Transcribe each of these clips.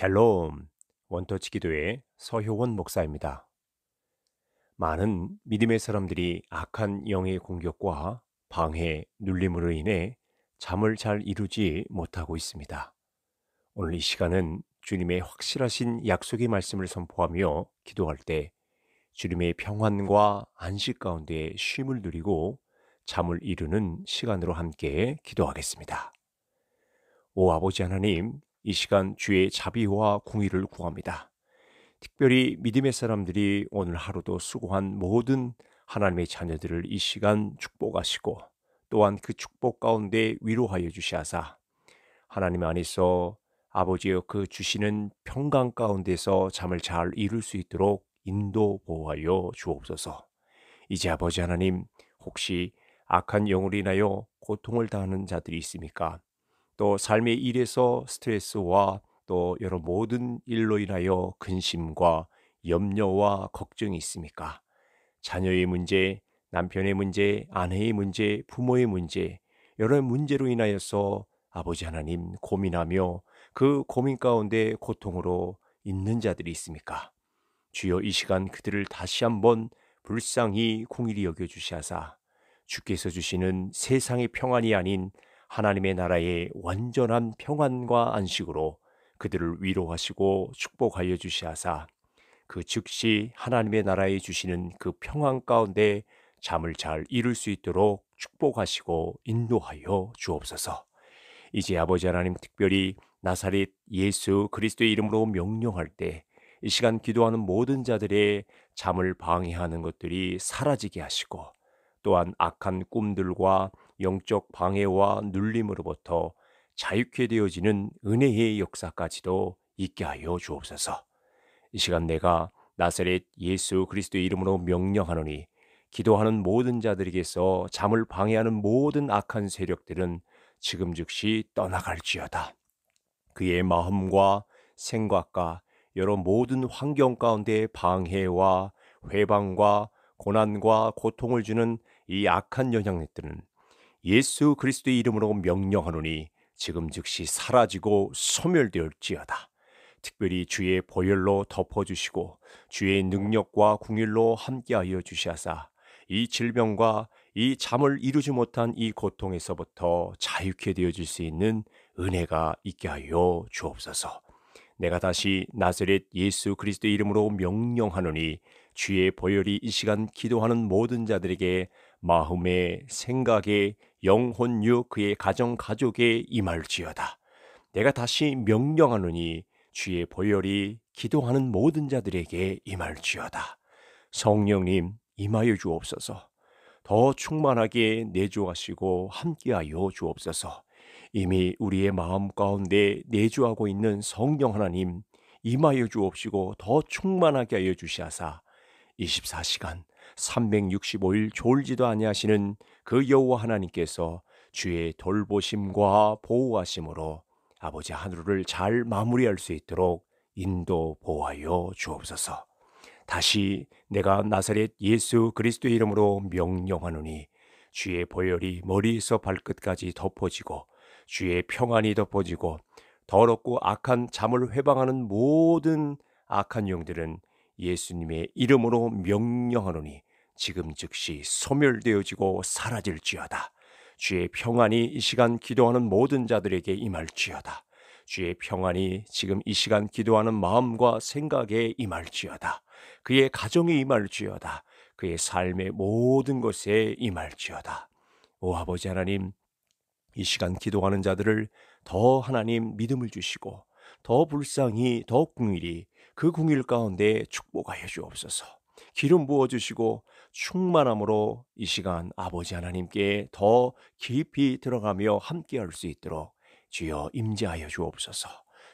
샬롬 원터치 기도의 서효원 목사입니다. 많은 믿음의 사람들이 악한 영의 공격과 방해, 눌림으로 인해 잠을 잘 이루지 못하고 있습니다. 오늘 이 시간은 주님의 확실하신 약속의 말씀을 선포하며 기도할 때 주님의 평안과 안식 가운데 쉼을 누리고 잠을 이루는 시간으로 함께 기도하겠습니다. 오 아버지 하나님, 이 시간 주의 자비와 공의를 구합니다. 특별히 믿음의 사람들이 오늘 하루도 수고한 모든 하나님의 자녀들을 이 시간 축복하시고 또한 그 축복 가운데 위로하여 주시하사 하나님 안에서 아버지여 그 주시는 평강 가운데서 잠을 잘 이룰 수 있도록 인도 보호하여 주옵소서. 이제 아버지 하나님 혹시 악한 영으로 인하 고통을 당하는 자들이 있습니까? 또 삶의 일에서 스트레스와 또 여러 모든 일로 인하여 근심과 염려와 걱정이 있습니까? 자녀의 문제, 남편의 문제, 아내의 문제, 부모의 문제, 여러 문제로 인하여서 아버지 하나님 고민하며 그 고민 가운데 고통으로 있는 자들이 있습니까? 주여 이 시간 그들을 다시 한번 불쌍히 공일이 여겨 주시하사 주께서 주시는 세상의 평안이 아닌 하나님의 나라의 완전한 평안과 안식으로 그들을 위로하시고 축복하여 주시하사 그 즉시 하나님의 나라에 주시는 그 평안 가운데 잠을 잘 이룰 수 있도록 축복하시고 인도하여 주옵소서. 이제 아버지 하나님 특별히 나사렛 예수 그리스도의 이름으로 명령할 때 이 시간 기도하는 모든 자들의 잠을 방해하는 것들이 사라지게 하시고 또한 악한 꿈들과 영적 방해와 눌림으로부터 자유케 되어지는 은혜의 역사까지도 있게 하여 주옵소서. 이 시간 내가 나사렛 예수 그리스도의 이름으로 명령하노니 기도하는 모든 자들에게서 잠을 방해하는 모든 악한 세력들은 지금 즉시 떠나갈지어다. 그의 마음과 생각과 여러 모든 환경 가운데 방해와 회방과 고난과 고통을 주는 이 악한 영향력들은 예수 그리스도의 이름으로 명령하노니 지금 즉시 사라지고 소멸될지어다 특별히 주의 보혈로 덮어주시고 주의 능력과 궁일로 함께하여 주시하사 이 질병과 이 잠을 이루지 못한 이 고통에서부터 자유케 되어질 수 있는 은혜가 있게 하여 주옵소서. 내가 다시 나스렛 예수 그리스도 이름으로 명령하노니 주의 보혈이 이 시간 기도하는 모든 자들에게 마음에 생각에 영혼유 그의 가정 가족에 임할지어다. 내가 다시 명령하노니 주의 보혈이 기도하는 모든 자들에게 임할지어다. 성령님 임하여 주옵소서. 더 충만하게 내주하시고 함께하여 주옵소서. 이미 우리의 마음 가운데 내주하고 있는 성령 하나님 임하여 주옵시고 더 충만하게 하여 주시사 24시간 365일 졸지도 아니하시는 그 여호와 하나님께서 주의 돌보심과 보호하심으로 아버지 하늘을잘 마무리할 수 있도록 인도 보호하여 주옵소서. 다시 내가 나사렛 예수 그리스도의 이름으로 명령하노니 주의 보혈이 머리에서 발끝까지 덮어지고 주의 평안이 덮어지고 더럽고 악한 잠을 회방하는 모든 악한 영들은 예수님의 이름으로 명령하노니 지금 즉시 소멸되어지고 사라질지어다. 주의 평안이 이 시간 기도하는 모든 자들에게 임할지어다. 주의 평안이 지금 이 시간 기도하는 마음과 생각에 임할지어다. 그의 가정에 임할지어다. 그의 삶의 모든 것에 임할지어다. 오 아버지 하나님, 이 시간 기도하는 자들을 더 하나님 믿음을 주시고 더 불쌍히 더 궁일이 그 궁일 가운데 축복하여 주옵소서. 기름 부어주시고 충만함으로 이 시간 아버지 하나님께 더 깊이 들어가며 함께할 수 있도록 주여 임재하여 주옵소서.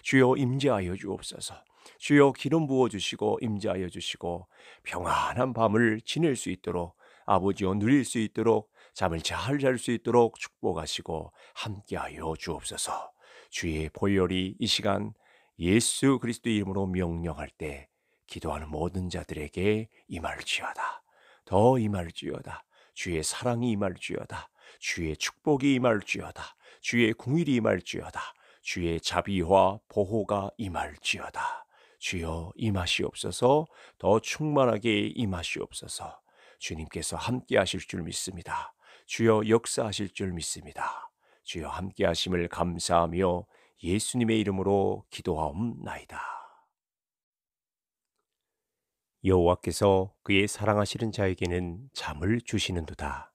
주여 임재하여 주옵소서. 주여 기름 부어주시고 임재하여 주시고 평안한 밤을 지낼 수 있도록 아버지여 누릴 수 있도록 잠을 잘 잘 수 있도록 축복하시고 함께하여 주옵소서. 주의 보혈이 이 시간 예수 그리스도 의 이름으로 명령할 때 기도하는 모든 자들에게 임할지어다. 더 임할지어다. 주의 사랑이 임할지어다. 주의 축복이 임할지어다. 주의 궁일이 임할지어다. 주의 자비와 보호가 임할지어다. 주여 임하시옵소서. 더 충만하게 임하시옵소서. 주님께서 함께 하실 줄 믿습니다. 주여 역사하실 줄 믿습니다. 주여 함께 하심을 감사하며 예수님의 이름으로 기도하옵나이다. 여호와께서 그의 사랑하시는 자에게는 잠을 주시는도다.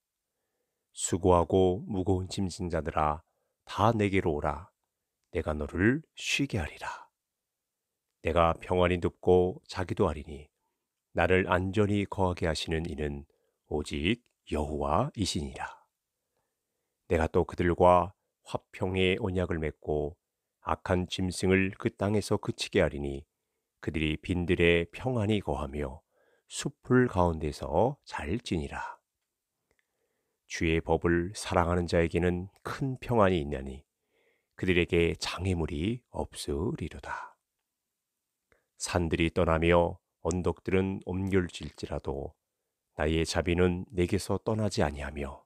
수고하고 무거운 짐진 자들아 다 내게로 오라. 내가 너를 쉬게 하리라. 내가 평안히 눕고 자기도 하리니 나를 안전히 거하게 하시는 이는 오직 여호와이시니라. 내가 또 그들과 화평의 언약을 맺고 악한 짐승을 그 땅에서 그치게 하리니 그들이 빈들에 평안히 거하며 숲을 가운데서 잘 지니라. 주의 법을 사랑하는 자에게는 큰 평안이 있나니 그들에게 장애물이 없으리로다. 산들이 떠나며 언덕들은 옮겨질지라도 나의 자비는 내게서 떠나지 아니하며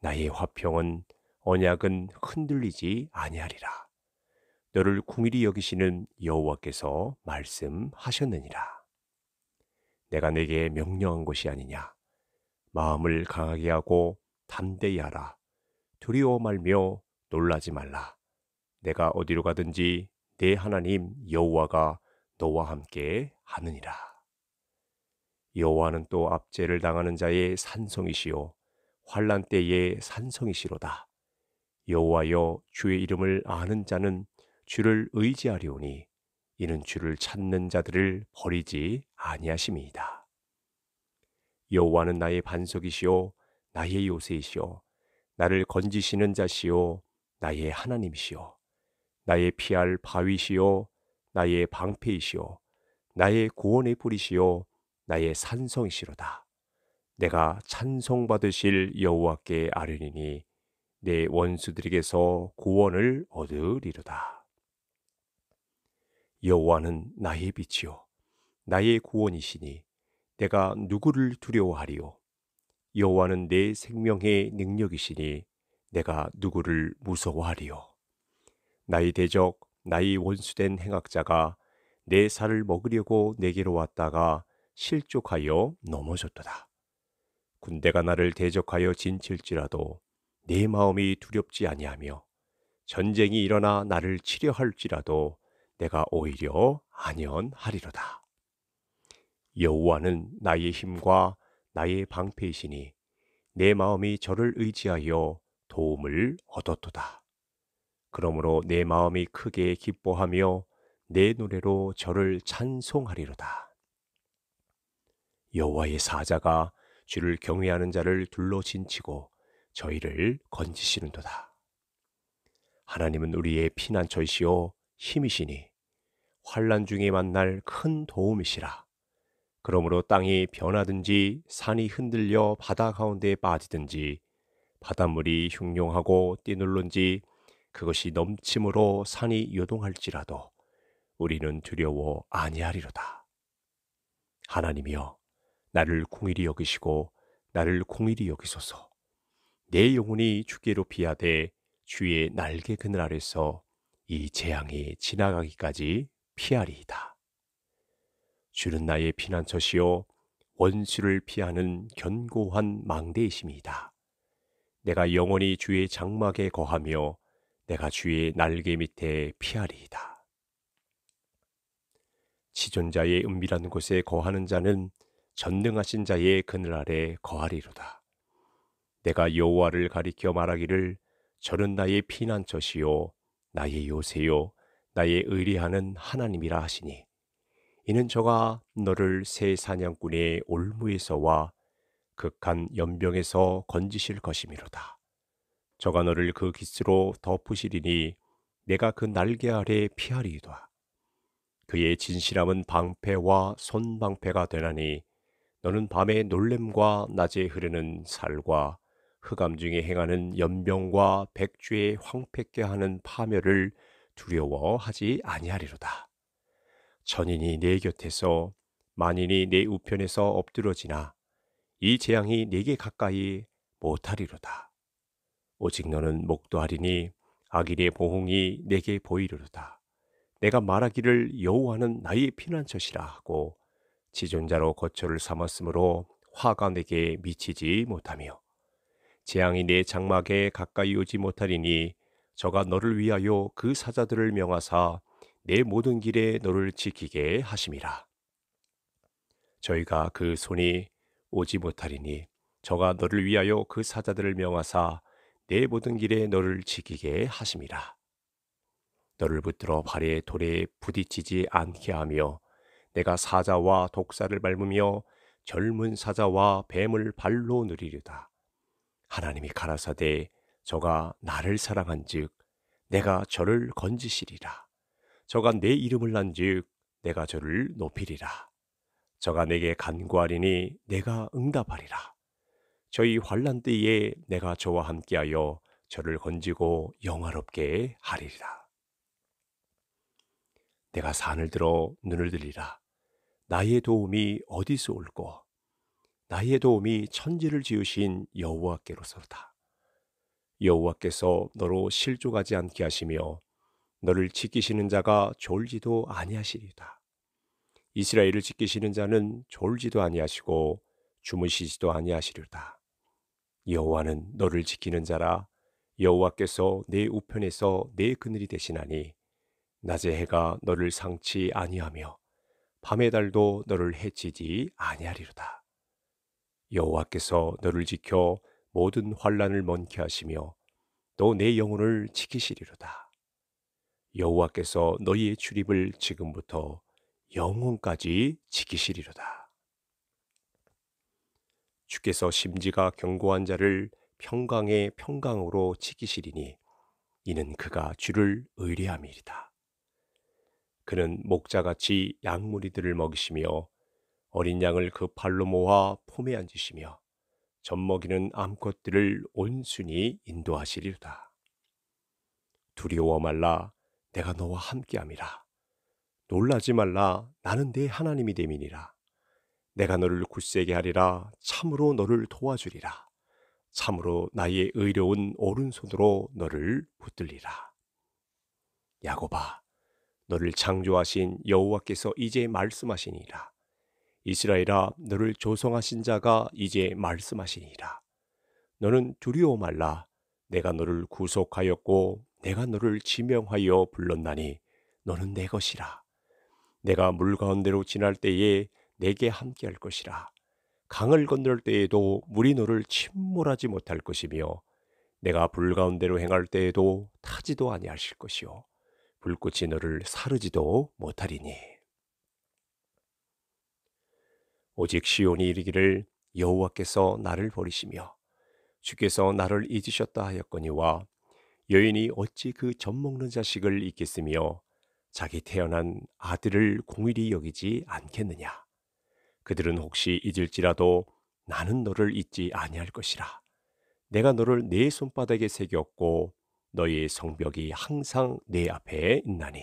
나의 화평은 언약은 흔들리지 아니하리라. 너를 궁일이 여기시는 여호와께서 말씀하셨느니라. 내가 네게 명령한 것이 아니냐. 마음을 강하게 하고 담대히 하라. 두려워 말며 놀라지 말라. 내가 어디로 가든지 내 하나님 여호와가 너와 함께 하느니라. 여호와는 또 압제를 당하는 자의 산성이시요 환란 때의 산성이시로다. 여호와여 주의 이름을 아는 자는 주를 의지하려오니 이는 주를 찾는 자들을 버리지 아니하심이다. 여호와는 나의 반석이시요 나의 요새이시요 나를 건지시는 자시요 나의 하나님이시요 나의 피할 바위시요 나의 방패이시요 나의 구원의 뿌리시요 나의 산성이시로다. 내가 찬송받으실 여호와께 아뢰니니 내 원수들에게서 구원을 얻으리로다. 여호와는 나의 빛이요 나의 구원이시니 내가 누구를 두려워하리요 여호와는 내 생명의 능력이시니 내가 누구를 무서워하리요 나의 대적 나의 원수된 행악자가 내 살을 먹으려고 내게로 왔다가 실족하여 넘어졌도다 군대가 나를 대적하여 진칠지라도 내 마음이 두렵지 아니하며 전쟁이 일어나 나를 치려할지라도 내가 오히려 안연하리로다. 여호와는 나의 힘과 나의 방패이시니 내 마음이 저를 의지하여 도움을 얻었도다. 그러므로 내 마음이 크게 기뻐하며 내 노래로 저를 찬송하리로다. 여호와의 사자가 주를 경외하는 자를 둘러 진치고 저희를 건지시는도다. 하나님은 우리의 피난처이시요 힘이시니 환란 중에 만날 큰 도움이시라. 그러므로 땅이 변하든지 산이 흔들려 바다 가운데 빠지든지 바닷물이 흉룡하고 뛰놀른지 그것이 넘침으로 산이 요동할지라도 우리는 두려워 아니하리로다. 하나님이여 나를 공일히 여기시고 나를 공일히 여기소서. 내 영혼이 주께로 피하되 주의 날개 그늘 아래서 이 재앙이 지나가기까지 피하리이다. 주는 나의 피난처시요 원수를 피하는 견고한 망대이심이다. 내가 영원히 주의 장막에 거하며 내가 주의 날개 밑에 피하리이다. 지존자의 은밀한 곳에 거하는 자는 전능하신 자의 그늘 아래 거하리로다. 내가 여호와를 가리켜 말하기를 저는 나의 피난처시요 나의 요새요 나의 의리하는 하나님이라 하시니 이는 저가 너를 새 사냥꾼의 올무에서와 극한 연병에서 건지실 것이미로다. 저가 너를 그 기스로 덮으시리니 내가 그 날개 아래 피하리이다. 그의 진실함은 방패와 손방패가 되나니 너는 밤에 놀램과 낮에 흐르는 살과 흑암 중에 행하는 연병과 백주의 황폐케 하는 파멸을 두려워하지 아니하리로다. 전인이 내 곁에서 만인이 내 우편에서 엎드러지나 이 재앙이 내게 가까이 못하리로다. 오직 너는 목도하리니 악인의 보홍이 내게 보이리로다. 내가 말하기를 여호와는 나의 피난처시라 하고 지존자로 거처를 삼았으므로 화가 내게 미치지 못하며 재앙이 내 장막에 가까이 오지 못하리니 저가 너를 위하여 그 사자들을 명하사 내 모든 길에 너를 지키게 하심이라. 저희가 그 손이 오지 못하리니 저가 너를 위하여 그 사자들을 명하사 내 모든 길에 너를 지키게 하심이라. 너를 붙들어 발에 돌에 부딪히지 않게 하며 내가 사자와 독사를 밟으며 젊은 사자와 뱀을 발로 누리리다. 하나님이 가라사대 저가 나를 사랑한즉 내가 저를 건지시리라. 저가 내 이름을 난즉 내가 저를 높이리라. 저가 내게 간구하리니 내가 응답하리라. 저희 환란 때에 내가 저와 함께하여 저를 건지고 영화롭게 하리라. 내가 산을 들어 눈을 들리라. 나의 도움이 어디서 올꼬? 나의 도움이 천지를 지으신 여호와께로서다. 여호와께서 너로 실족하지 않게 하시며 너를 지키시는 자가 졸지도 아니하시리다. 이스라엘을 지키시는 자는 졸지도 아니하시고 주무시지도 아니하시리다. 여호와는 너를 지키는 자라 여호와께서 내 우편에서 내 그늘이 되시나니 낮에 해가 너를 상치 아니하며 밤의 달도 너를 해치지 아니하리로다. 여호와께서 너를 지켜 모든 환란을 먼게 하시며 또 내 영혼을 지키시리로다. 여호와께서 너희의 출입을 지금부터 영혼까지 지키시리로다. 주께서 심지가 경고한 자를 평강의 평강으로 지키시리니 이는 그가 주를 의뢰함이리다. 그는 목자같이 양무리들을 먹이시며 어린 양을 그팔로 모아 포에 앉으시며 젖먹이는 암컷들을 온순히 인도하시리로다. 두려워 말라 내가 너와 함께함이라. 놀라지 말라 나는 내 하나님이 됨이라 내가 너를 굳세게 하리라 참으로 너를 도와주리라. 참으로 나의 의로운 오른손으로 너를 붙들리라. 야고바 너를 창조하신 여호와께서 이제 말씀하시니라. 이스라엘아 너를 조성하신 자가 이제 말씀하시니라. 너는 두려워 말라. 내가 너를 구속하였고 내가 너를 지명하여 불렀나니 너는 내 것이라. 내가 물 가운데로 지날 때에 내게 함께할 것이라. 강을 건널 때에도 물이 너를 침몰하지 못할 것이며 내가 불 가운데로 행할 때에도 타지도 아니하실 것이요 불꽃이 너를 사르지도 못하리니. 오직 시온이 이르기를 여호와께서 나를 버리시며 주께서 나를 잊으셨다 하였거니와 여인이 어찌 그 젖먹는 자식을 잊겠으며 자기 태어난 아들을 공일히 여기지 않겠느냐 그들은 혹시 잊을지라도 나는 너를 잊지 아니할 것이라 내가 너를 내 손바닥에 새겼고 너의 성벽이 항상 내 앞에 있나니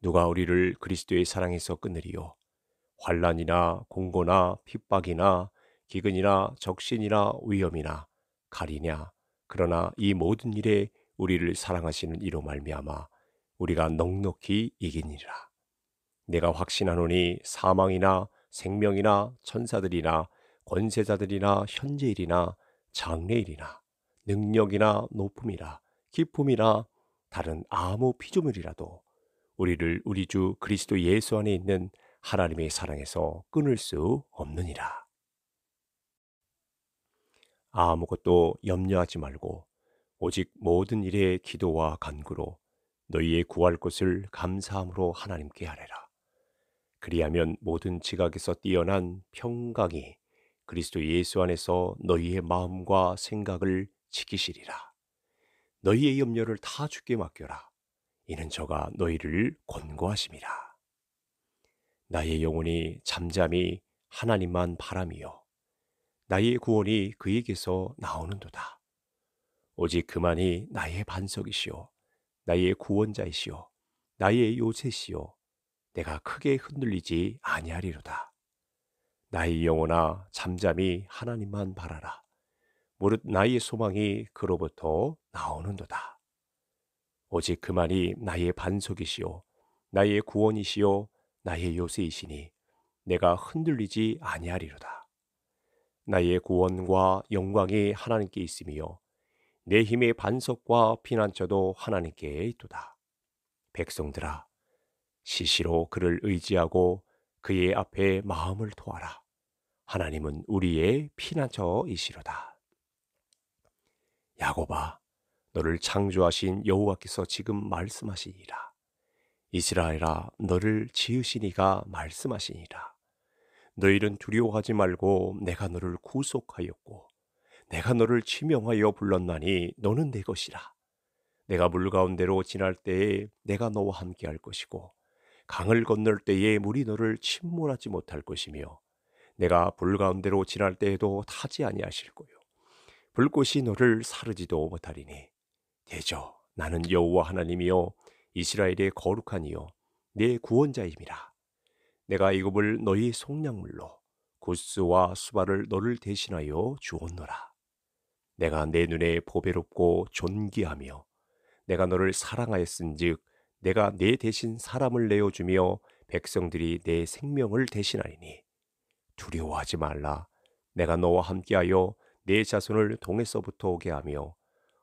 누가 우리를 그리스도의 사랑에서 끊으리요 환란이나 공고나 핍박이나 기근이나 적신이나 위험이나 가리냐 그러나 이 모든 일에 우리를 사랑하시는 이로 말미암아 우리가 넉넉히 이기니라 내가 확신하노니 사망이나 생명이나 천사들이나 권세자들이나 현재일이나 장래일이나 능력이나 높음이나 기쁨이나 다른 아무 피조물이라도 우리를 우리 주 그리스도 예수 안에 있는 하나님의 사랑에서 끊을 수 없느니라. 아무것도 염려하지 말고 오직 모든 일에 기도와 간구로 너희의 구할 것을 감사함으로 하나님께 하래라. 그리하면 모든 지각에서 뛰어난 평강이 그리스도 예수 안에서 너희의 마음과 생각을 지키시리라. 너희의 염려를 다 주께 맡겨라. 이는 저가 너희를 권고하심이라. 나의 영혼이 잠잠히 하나님만 바람이요. 나의 구원이 그에게서 나오는도다. 오직 그만이 나의 반석이시요. 나의 구원자이시요. 나의 요새시요. 내가 크게 흔들리지 아니하리로다. 나의 영혼아 잠잠히 하나님만 바라라. 무릇 나의 소망이 그로부터 나오는도다. 오직 그만이 나의 반석이시요. 나의 구원이시요. 나의 요새이시니 내가 흔들리지 아니하리로다. 나의 구원과 영광이 하나님께 있으며 내 힘의 반석과 피난처도 하나님께 있도다. 백성들아, 시시로 그를 의지하고 그의 앞에 마음을 토하라. 하나님은 우리의 피난처이시로다. 야곱아, 너를 창조하신 여호와께서 지금 말씀하시니라. 이스라엘아 너를 지으시니가 말씀하시니라. 너희는 두려워하지 말고 내가 너를 구속하였고 내가 너를 치명하여 불렀나니 너는 내 것이라. 내가 물 가운데로 지날 때에 내가 너와 함께 할 것이고 강을 건널 때에 물이 너를 침몰하지 못할 것이며 내가 불 가운데로 지날 때에도 타지 아니하실고요 불꽃이 너를 사르지도 못하리니 대저 나는 여호와 하나님이요 이스라엘의 거룩한 이요 내 구원자임이라 내가 이굽을 너희 속량물로 구스와 수바를 너를 대신하여 주었노라 내가 내 눈에 보배롭고 존귀하며 내가 너를 사랑하였은즉 내가 내 대신 사람을 내어 주며 백성들이 내 생명을 대신하리니 두려워하지 말라 내가 너와 함께하여 내 자손을 동에서부터 오게 하며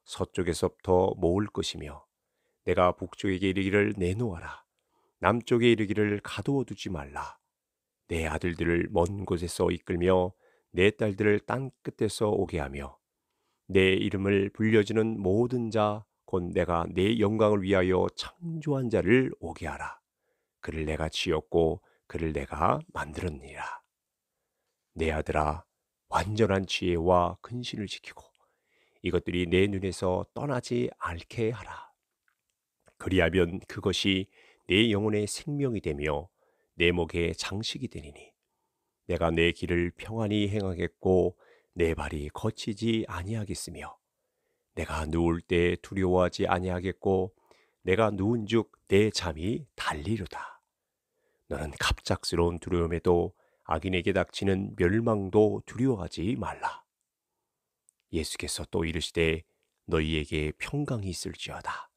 서쪽에서부터 모을 것이며 내가 북쪽에게 이르기를 내놓아라. 남쪽에 이르기를 가두어 두지 말라. 내 아들들을 먼 곳에서 이끌며 내 딸들을 땅 끝에서 오게 하며 내 이름을 불려지는 모든 자 곧 내가 내 영광을 위하여 창조한 자를 오게 하라. 그를 내가 지었고 그를 내가 만들었니라. 내 아들아 완전한 지혜와 근신을 지키고 이것들이 내 눈에서 떠나지 않게 하라. 그리하면 그것이 내 영혼의 생명이 되며 내 목의 장식이 되리니 내가 내 길을 평안히 행하겠고 내 발이 거치지 아니하겠으며 내가 누울 때 두려워하지 아니하겠고 내가 누운즉 내 잠이 달리로다 너는 갑작스러운 두려움에도 악인에게 닥치는 멸망도 두려워하지 말라 예수께서 또 이르시되 너희에게 평강이 있을지어다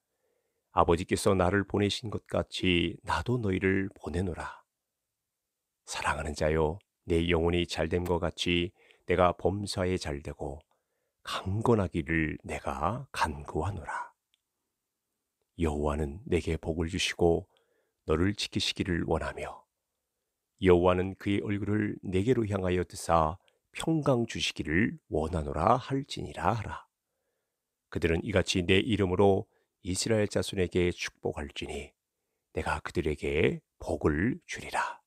아버지께서 나를 보내신 것 같이 나도 너희를 보내노라. 사랑하는 자여, 내 영혼이 잘됨과 같이 내가 범사에 잘되고 강건하기를 내가 간구하노라. 여호와는 내게 복을 주시고 너를 지키시기를 원하며 여호와는 그의 얼굴을 내게로 향하여 드사 평강 주시기를 원하노라 할지니라 하라. 그들은 이같이 내 이름으로 이스라엘 자손에게 축복할지니 내가 그들에게 복을 주리라.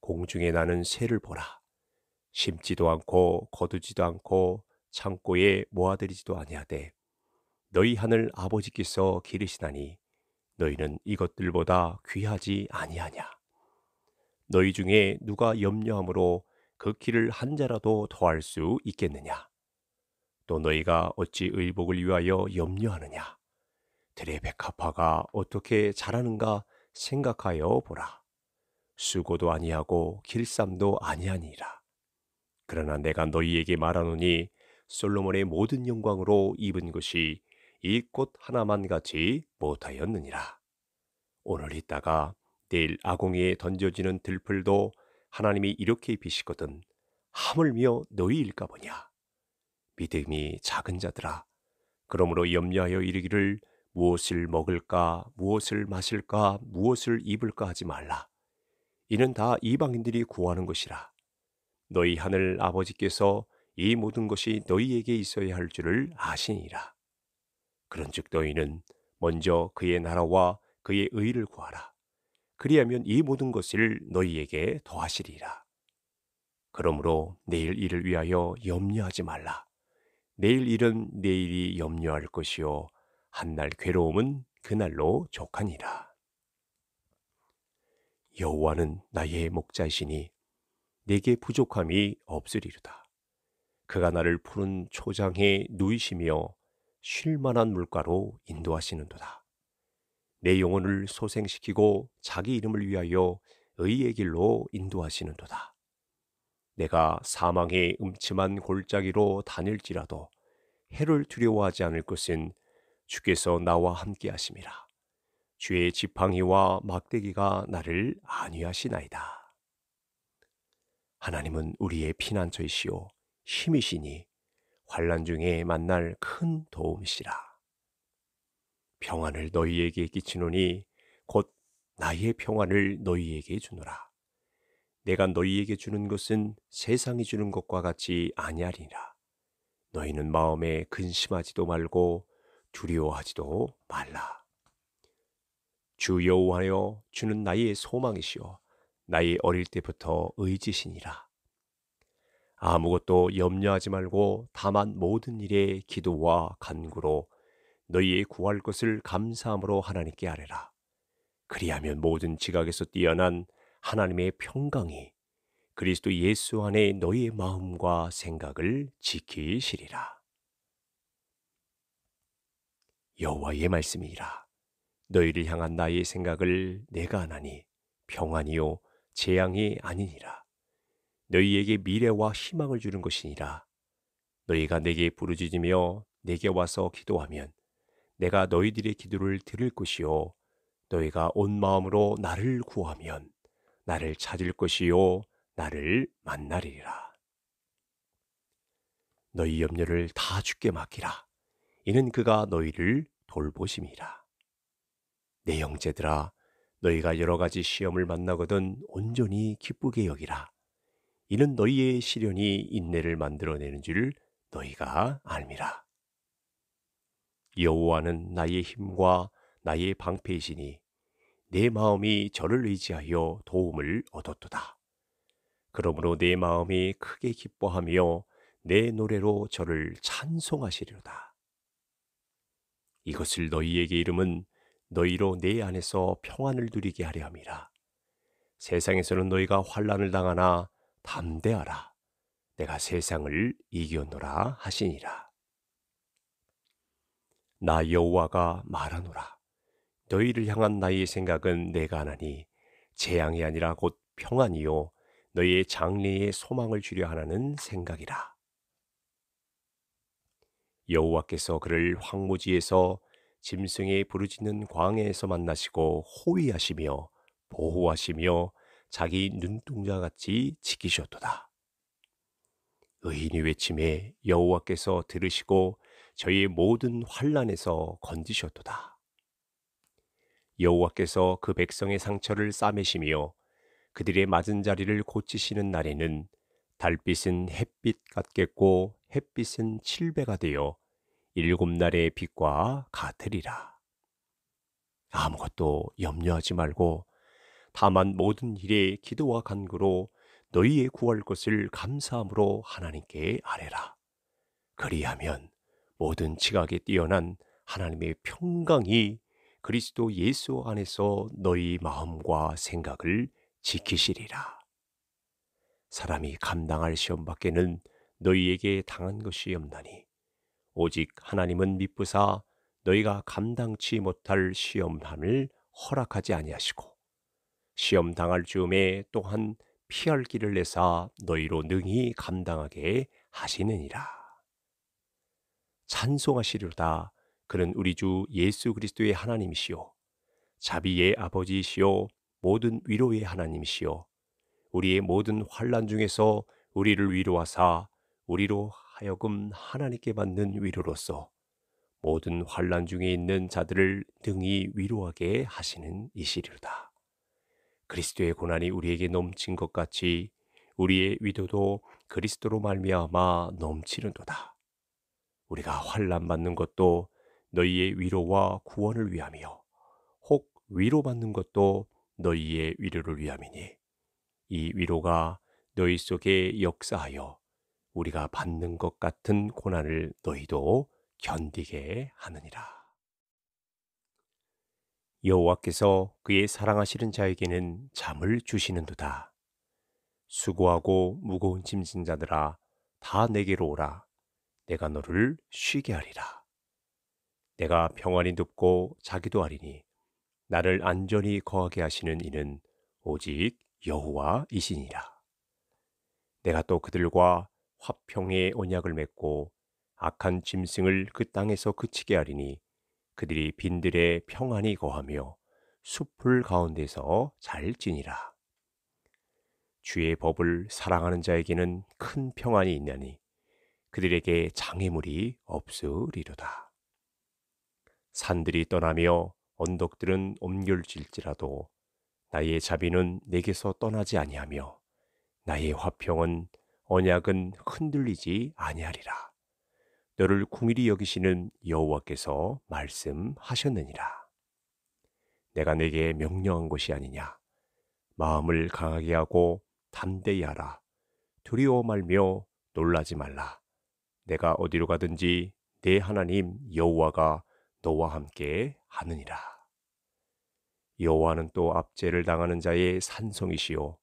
공중에 나는 새를 보라. 심지도 않고 거두지도 않고 창고에 모아들이지도 아니하되 너희 하늘 아버지께서 기르시나니 너희는 이것들보다 귀하지 아니하냐. 너희 중에 누가 염려함으로 그 길을 한 자라도 더할 수 있겠느냐. 또 너희가 어찌 의복을 위하여 염려하느냐? 들의 백합화가 어떻게 자라는가 생각하여 보라. 수고도 아니하고 길쌈도 아니하니라. 그러나 내가 너희에게 말하노니 솔로몬의 모든 영광으로 입은 것이 이 꽃 하나만 같이 못하였느니라. 오늘 있다가 내일 아궁이에 던져지는 들풀도 하나님이 이렇게 비시거든 하물며 너희일까 보냐. 믿음이 작은 자들아 그러므로 염려하여 이르기를 무엇을 먹을까 무엇을 마실까 무엇을 입을까 하지 말라 이는 다 이방인들이 구하는 것이라 너희 하늘 아버지께서 이 모든 것이 너희에게 있어야 할 줄을 아시니라 그런즉 너희는 먼저 그의 나라와 그의 의를 구하라 그리하면 이 모든 것을 너희에게 더하시리라 그러므로 내일 일을 위하여 염려하지 말라 내일 일은 내일이 염려할 것이요 한 날 괴로움은 그날로 족하니라. 여호와는 나의 목자시니 내게 부족함이 없으리로다. 그가 나를 푸른 초장에 누이시며 쉴만한 물가로 인도하시는도다. 내 영혼을 소생시키고 자기 이름을 위하여 의의 길로 인도하시는도다. 내가 사망의 음침한 골짜기로 다닐지라도 해를 두려워하지 않을 것은 주께서 나와 함께 하심이라. 주의 지팡이와 막대기가 나를 안위하시나이다. 하나님은 우리의 피난처이시오 힘이시니 환란 중에 만날 큰 도움이시라. 평안을 너희에게 끼치노니 곧 나의 평안을 너희에게 주노라. 내가 너희에게 주는 것은 세상이 주는 것과 같이 아니하리라. 너희는 마음에 근심하지도 말고 두려워하지도 말라. 주 여호와여 주는 나의 소망이시요 나의 어릴 때부터 의지시니라. 아무것도 염려하지 말고 다만 모든 일에 기도와 간구로 너희의 구할 것을 감사함으로 하나님께 아뢰라. 그리하면 모든 지각에서 뛰어난 하나님의 평강이 그리스도 예수 안에 너희의 마음과 생각을 지키시리라. 여호와의 말씀이라. 너희를 향한 나의 생각을 내가 하나니 평안이요 재앙이 아니니라. 너희에게 미래와 희망을 주는 것이니라. 너희가 내게 부르짖으며 내게 와서 기도하면 내가 너희들의 기도를 들을 것이요 너희가 온 마음으로 나를 구하면 나를 찾을 것이요 나를 만나리라. 너희 염려를 다 주께 맡기라. 이는 그가 너희를 돌보심이라. 내 형제들아 너희가 여러 가지 시험을 만나거든 온전히 기쁘게 여기라. 이는 너희의 시련이 인내를 만들어내는 줄 너희가 알미라. 여호와는 나의 힘과 나의 방패이시니 내 마음이 저를 의지하여 도움을 얻었도다. 그러므로 내 마음이 크게 기뻐하며 내 노래로 저를 찬송하시리로다. 이것을 너희에게 이름은 너희로 내 안에서 평안을 누리게 하려 함이라. 세상에서는 너희가 환란을 당하나 담대하라. 내가 세상을 이겼노라 하시니라. 나 여호와가 말하노라. 너희를 향한 나의 생각은 내가 하나니 재앙이 아니라 곧 평안이요 너희의 장래에 소망을 주려 하나는 생각이라. 여호와께서 그를 황무지에서 짐승의 부르짖는 광에서 만나시고 호위하시며 보호하시며 자기 눈동자 같이 지키셨도다. 의인이 외침에 여호와께서 들으시고 저희의 모든 환란에서 건지셨도다. 여호와께서 그 백성의 상처를 싸매시며 그들의 맞은 자리를 고치시는 날에는 달빛은 햇빛 같겠고 햇빛은 칠배가 되어 일곱 날의 빛과 같으리라. 아무것도 염려하지 말고 다만 모든 일에 기도와 간구로 너희의 구할 것을 감사함으로 하나님께 아뢰라. 그리하면 모든 지각에 뛰어난 하나님의 평강이 그리스도 예수 안에서 너희 마음과 생각을 지키시리라. 사람이 감당할 시험 밖에는 너희에게 당한 것이 없나니 오직 하나님은 미쁘사 너희가 감당치 못할 시험함을 허락하지 아니하시고 시험 당할 즈음에 또한 피할 길을 내사 너희로 능히 감당하게 하시느니라. 찬송하시리로다 그는 우리 주 예수 그리스도의 하나님이시요 자비의 아버지이시요 모든 위로의 하나님이시요 우리의 모든 환란 중에서 우리를 위로하사 우리로 하여금 하나님께 받는 위로로서 모든 환란 중에 있는 자들을 등이 위로하게 하시는 이시리로다. 그리스도의 고난이 우리에게 넘친 것 같이 우리의 위도도 그리스도로 말미암아 넘치는도다. 우리가 환난 받는 것도 너희의 위로와 구원을 위함이요 혹 위로받는 것도 너희의 위로를 위함이니 이 위로가 너희 속에 역사하여 우리가 받는 것 같은 고난을 너희도 견디게 하느니라. 여호와께서 그의 사랑하시는 자에게는 잠을 주시는도다. 수고하고 무거운 짐진 자들아 다 내게로 오라. 내가 너를 쉬게 하리라. 내가 평안히 눕고 자기도 하리니 나를 안전히 거하게 하시는 이는 오직 여호와이시니라. 내가 또 그들과 화평의 언약을 맺고 악한 짐승을 그 땅에서 그치게 하리니 그들이 빈들에 평안히 거하며 숲을 가운데서 잘 지니라. 주의 법을 사랑하는 자에게는 큰 평안이 있나니 그들에게 장애물이 없으리로다. 산들이 떠나며 언덕들은 옮겨질지라도 나의 자비는 내게서 떠나지 아니하며 나의 화평은 언약은 흔들리지 아니하리라. 너를 궁일이 여기시는 여호와께서 말씀하셨느니라. 내가 내게 명령한 것이 아니냐. 마음을 강하게 하고 담대히 하라. 두려워 말며 놀라지 말라. 내가 어디로 가든지 내 하나님 여호와가 너와 함께 하느니라. 여호와는 또 압제를 당하는 자의 산성이시요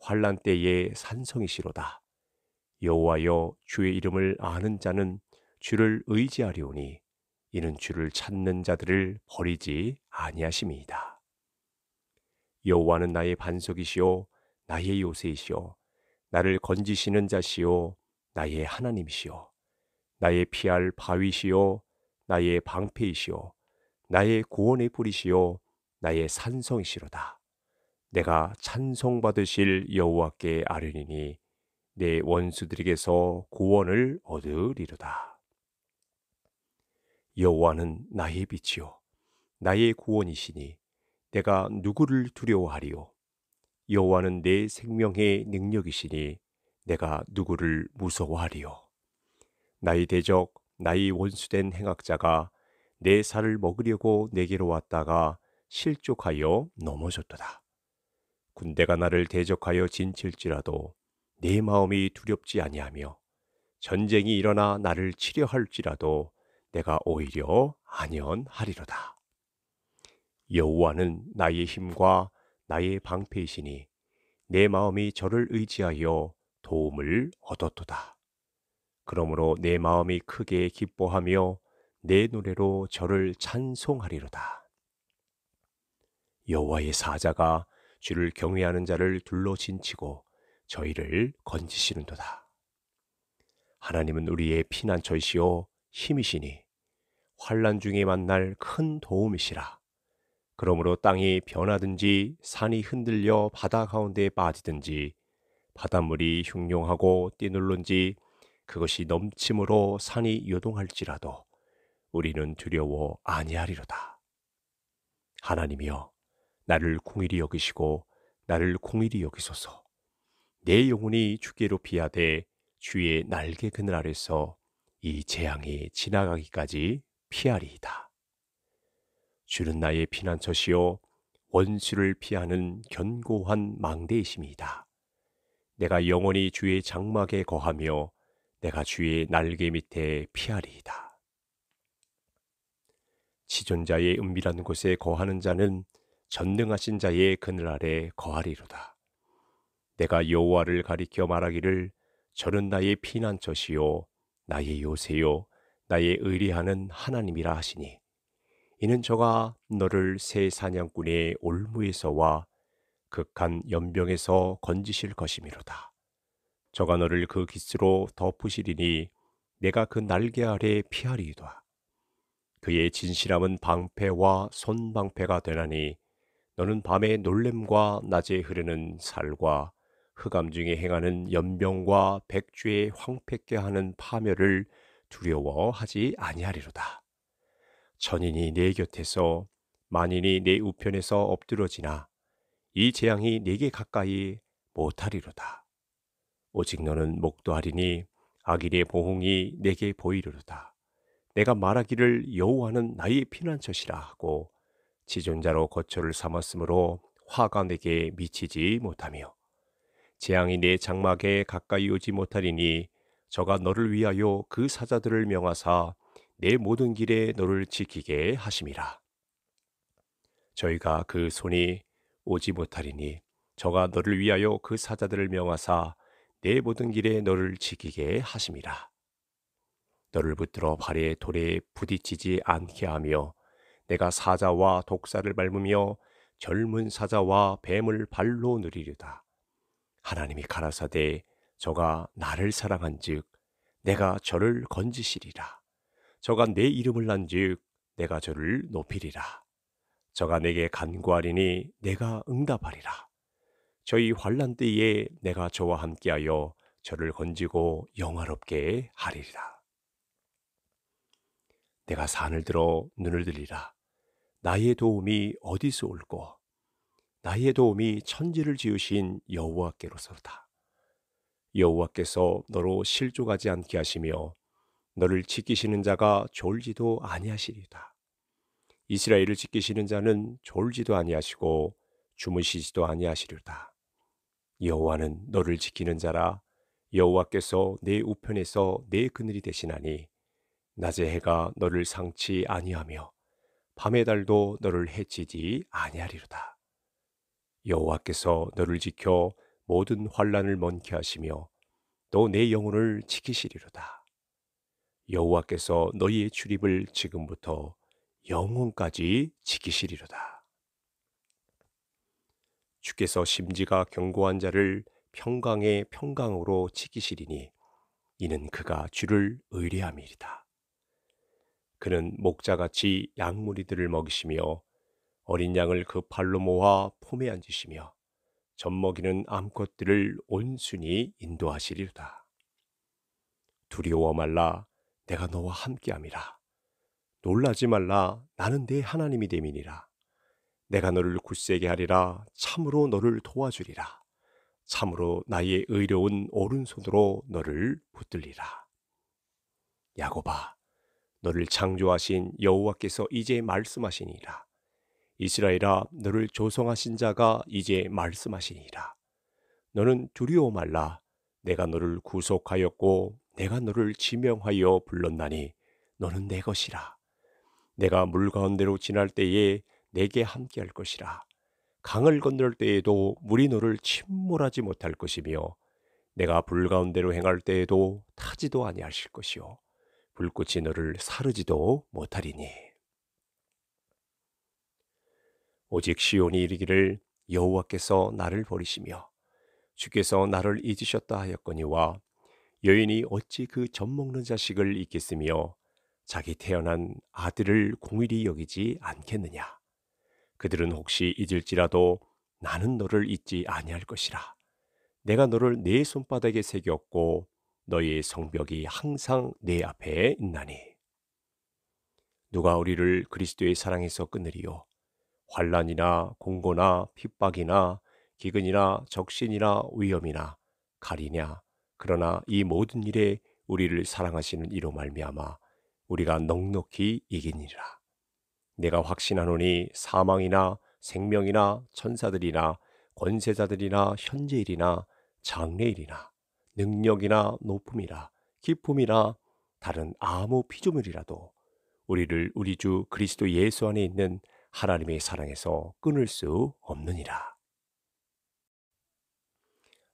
환란 때의 산성이시로다. 여호와여 주의 이름을 아는 자는 주를 의지하리오니 이는 주를 찾는 자들을 버리지 아니하심이다 여호와는 나의 반석이시요 나의 요새이시요 나를 건지시는 자시요 나의 하나님이시요 나의 피할 바위시요 나의 방패이시오 나의 구원의 뿌리시오 나의 산성이시로다 내가 찬송받으실 여호와께 아뢰니니 내 원수들에게서 구원을 얻으리로다 여호와는 나의 빛이요 나의 구원이시니 내가 누구를 두려워하리요 여호와는 내 생명의 능력이시니 내가 누구를 무서워하리요 나의 대적 나의 원수된 행악자가 내 살을 먹으려고 내게로 왔다가 실족하여 넘어졌도다. 군대가 나를 대적하여 진칠지라도 내 마음이 두렵지 아니하며 전쟁이 일어나 나를 치려 할지라도 내가 오히려 안연하리로다. 여호와는 나의 힘과 나의 방패이시니 내 마음이 저를 의지하여 도움을 얻었도다. 그러므로 내 마음이 크게 기뻐하며 내 노래로 저를 찬송하리로다. 여호와의 사자가 주를 경외하는 자를 둘러 진치고 저희를 건지시는도다. 하나님은 우리의 피난처이시요 힘이시니 환란 중에 만날 큰 도움이시라. 그러므로 땅이 변하든지 산이 흔들려 바다 가운데 빠지든지 바닷물이 흉룡하고 뛰놀는지 그것이 넘침으로 산이 요동할지라도 우리는 두려워 아니하리로다. 하나님이여, 나를 공일히 여기시고 나를 공일히 여기소서. 내 영혼이 주께로 피하되 주의 날개 그늘 아래서 이 재앙이 지나가기까지 피하리이다. 주는 나의 피난처시요 원수를 피하는 견고한 망대이심이다. 내가 영원히 주의 장막에 거하며 내가 주의 날개 밑에 피하리이다. 지존자의 은밀한 곳에 거하는 자는 전능하신 자의 그늘 아래 거하리로다. 내가 여호와를 가리켜 말하기를 저는 나의 피난처시요 나의 요새요 나의 의리하는 하나님이라 하시니 이는 저가 너를 새 사냥꾼의 올무에서와 극한 연병에서 건지실 것이미로다. 저가 너를 그 기스로 덮으시리니 내가 그 날개 아래 피하리이다. 그의 진실함은 방패와 손방패가 되나니 너는 밤의 놀램과 낮에 흐르는 살과 흑암 중에 행하는 연병과 백주에황폐게 하는 파멸을 두려워하지 아니하리로다. 전인이 내 곁에서 만인이 내 우편에서 엎드러지나 이 재앙이 내게 가까이 못하리로다. 오직 너는 목도하리니 아기의 보홍이 내게 보이르다 내가 말하기를 여호와는 나의 피난처시라 하고 지존자로 거처를 삼았으므로 화가 내게 미치지 못하며 재앙이 내 장막에 가까이 오지 못하리니 저가 너를 위하여 그 사자들을 명하사 내 모든 길에 너를 지키게 하심이라. 저희가 그 손이 오지 못하리니 저가 너를 위하여 그 사자들을 명하사 내 모든 길에 너를 지키게 하심이라. 너를 붙들어 발에 돌에 부딪히지 않게 하며 내가 사자와 독사를 밟으며 젊은 사자와 뱀을 발로 누리리다. 하나님이 가라사대 저가 나를 사랑한즉 내가 저를 건지시리라. 저가 내 이름을 난즉 내가 저를 높이리라. 저가 내게 간구하리니 내가 응답하리라. 저희 환란 때에 내가 저와 함께하여 저를 건지고 영화롭게 하리라. 내가 산을 들어 눈을 들리라. 나의 도움이 어디서 올꼬? 나의 도움이 천지를 지으신 여호와께로서다. 여호와께서 너로 실족하지 않게 하시며 너를 지키시는 자가 졸지도 아니하시리다. 이스라엘을 지키시는 자는 졸지도 아니하시고 주무시지도 아니하시리다. 여호와는 너를 지키는 자라 여호와께서 내 우편에서 내 그늘이 되시나니 낮에 해가 너를 상치 아니하며 밤의 달도 너를 해치지 아니하리로다 여호와께서 너를 지켜 모든 환란을 먼케 하시며 또 내 영혼을 지키시리로다 여호와께서 너희의 출입을 지금부터 영혼까지 지키시리로다 주께서 심지가 견고한 자를 평강의 평강으로 지키시리니 이는 그가 주를 의뢰함이리다. 그는 목자같이 양무리들을 먹이시며 어린 양을 그 발로 모아 폼에 앉으시며 젖먹이는 암컷들을 온순히 인도하시리로다. 두려워 말라 내가 너와 함께함이라. 놀라지 말라 나는 내 하나님이 됨이니라. 내가 너를 굳세게 하리라 참으로 너를 도와주리라 참으로 나의 의로운 오른손으로 너를 붙들리라 야고바 너를 창조하신 여호와께서 이제 말씀하시니라 이스라엘아 너를 조성하신 자가 이제 말씀하시니라 너는 두려워 말라 내가 너를 구속하였고 내가 너를 지명하여 불렀나니 너는 내 것이라 내가 물 가운데로 지날 때에 내게 함께할 것이라. 강을 건널 때에도 물이 너를 침몰하지 못할 것이며 내가 불 가운데로 행할 때에도 타지도 아니하실 것이요 불꽃이 너를 사르지도 못하리니 오직 시온이 이르기를 여호와께서 나를 버리시며 주께서 나를 잊으셨다 하였거니와 여인이 어찌 그 젖먹는 자식을 잊겠으며 자기 태어난 아들을 공일히 여기지 않겠느냐 그들은 혹시 잊을지라도 나는 너를 잊지 아니할 것이라. 내가 너를 네 손바닥에 새겼고 너의 성벽이 항상 내 앞에 있나니. 누가 우리를 그리스도의 사랑에서 끊으리요? 환란이나 공고나 핍박이나 기근이나 적신이나 위험이나 가리냐? 그러나 이 모든 일에 우리를 사랑하시는 이로 말미암아 우리가 넉넉히 이기니라. 내가 확신하노니 사망이나 생명이나 천사들이나 권세자들이나 현재일이나 장래일이나 능력이나 높음이라기쁨이라 다른 아무 피조물이라도 우리를 우리 주 그리스도 예수 안에 있는 하나님의 사랑에서 끊을 수 없느니라.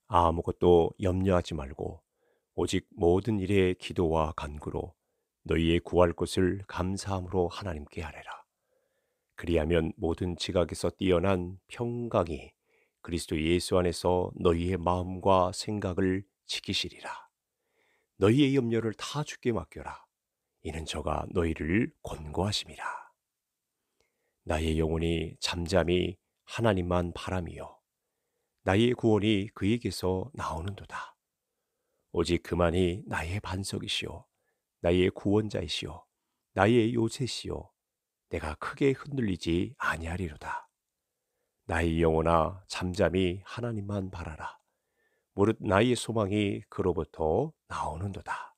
아무것도 염려하지 말고 오직 모든 일에 기도와 간구로 너희의 구할 것을 감사함으로 하나님께 하래라. 그리하면 모든 지각에서 뛰어난 평강이 그리스도 예수 안에서 너희의 마음과 생각을 지키시리라. 너희의 염려를 다 주께 맡겨라. 이는 저가 너희를 권고하심이라. 나의 영혼이 잠잠히 하나님만 바람이요. 나의 구원이 그에게서 나오는도다. 오직 그만이 나의 반석이시요. 나의 구원자이시요. 나의 요새시요. 내가 크게 흔들리지 아니하리로다. 나의 영혼아 잠잠히 하나님만 바라라. 무릇 나의 소망이 그로부터 나오는도다.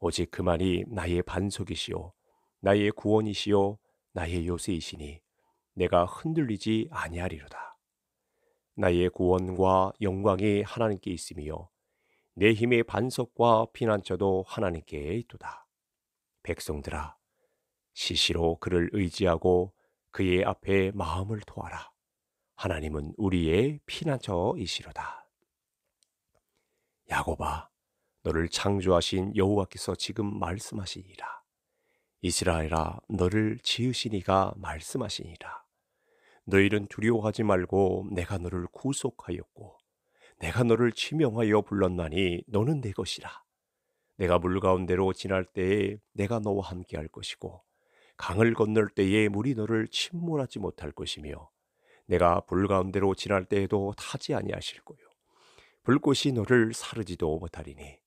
오직 그만이 나의 반석이시요 나의 구원이시요 나의 요새이시니 내가 흔들리지 아니하리로다. 나의 구원과 영광이 하나님께 있으며 내 힘의 반석과 피난처도 하나님께 있도다. 백성들아 시시로 그를 의지하고 그의 앞에 마음을 토하라. 하나님은 우리의 피난처이시로다. 야곱아, 너를 창조하신 여호와께서 지금 말씀하시니라. 이스라엘아, 너를 지으시니가 말씀하시니라. 너희는 두려워하지 말고 내가 너를 구속하였고 내가 너를 치명하여 불렀나니 너는 내 것이라. 내가 물 가운데로 지날 때에 내가 너와 함께 할 것이고 강을 건널 때에 물이 너를 침몰하지 못할 것이며 내가 불 가운데로 지날 때에도 타지 아니하실고요. 불꽃이 너를 사르지도 못하리니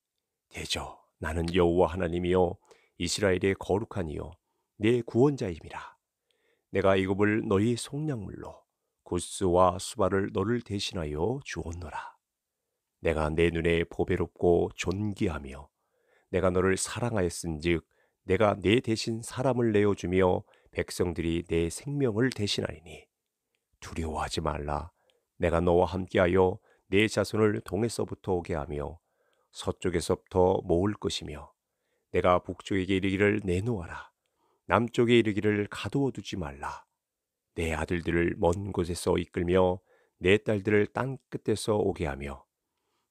대저 나는 여호와 하나님이요 이스라엘의 거룩한 이요 내 구원자임이라. 내가 이굽을 너희 속량물로 구스와 수바를 너를 대신하여 주었노라. 내가 내 눈에 보배롭고 존귀하며 내가 너를 사랑하였은즉 내가 내 대신 사람을 내어주며 백성들이 내 생명을 대신하리니 두려워하지 말라. 내가 너와 함께하여 내 자손을 동에서부터 오게 하며 서쪽에서부터 모을 것이며 내가 북쪽에게 이르기를 내놓아라. 남쪽에 이르기를 가두어 두지 말라. 내 아들들을 먼 곳에서 이끌며 내 딸들을 땅 끝에서 오게 하며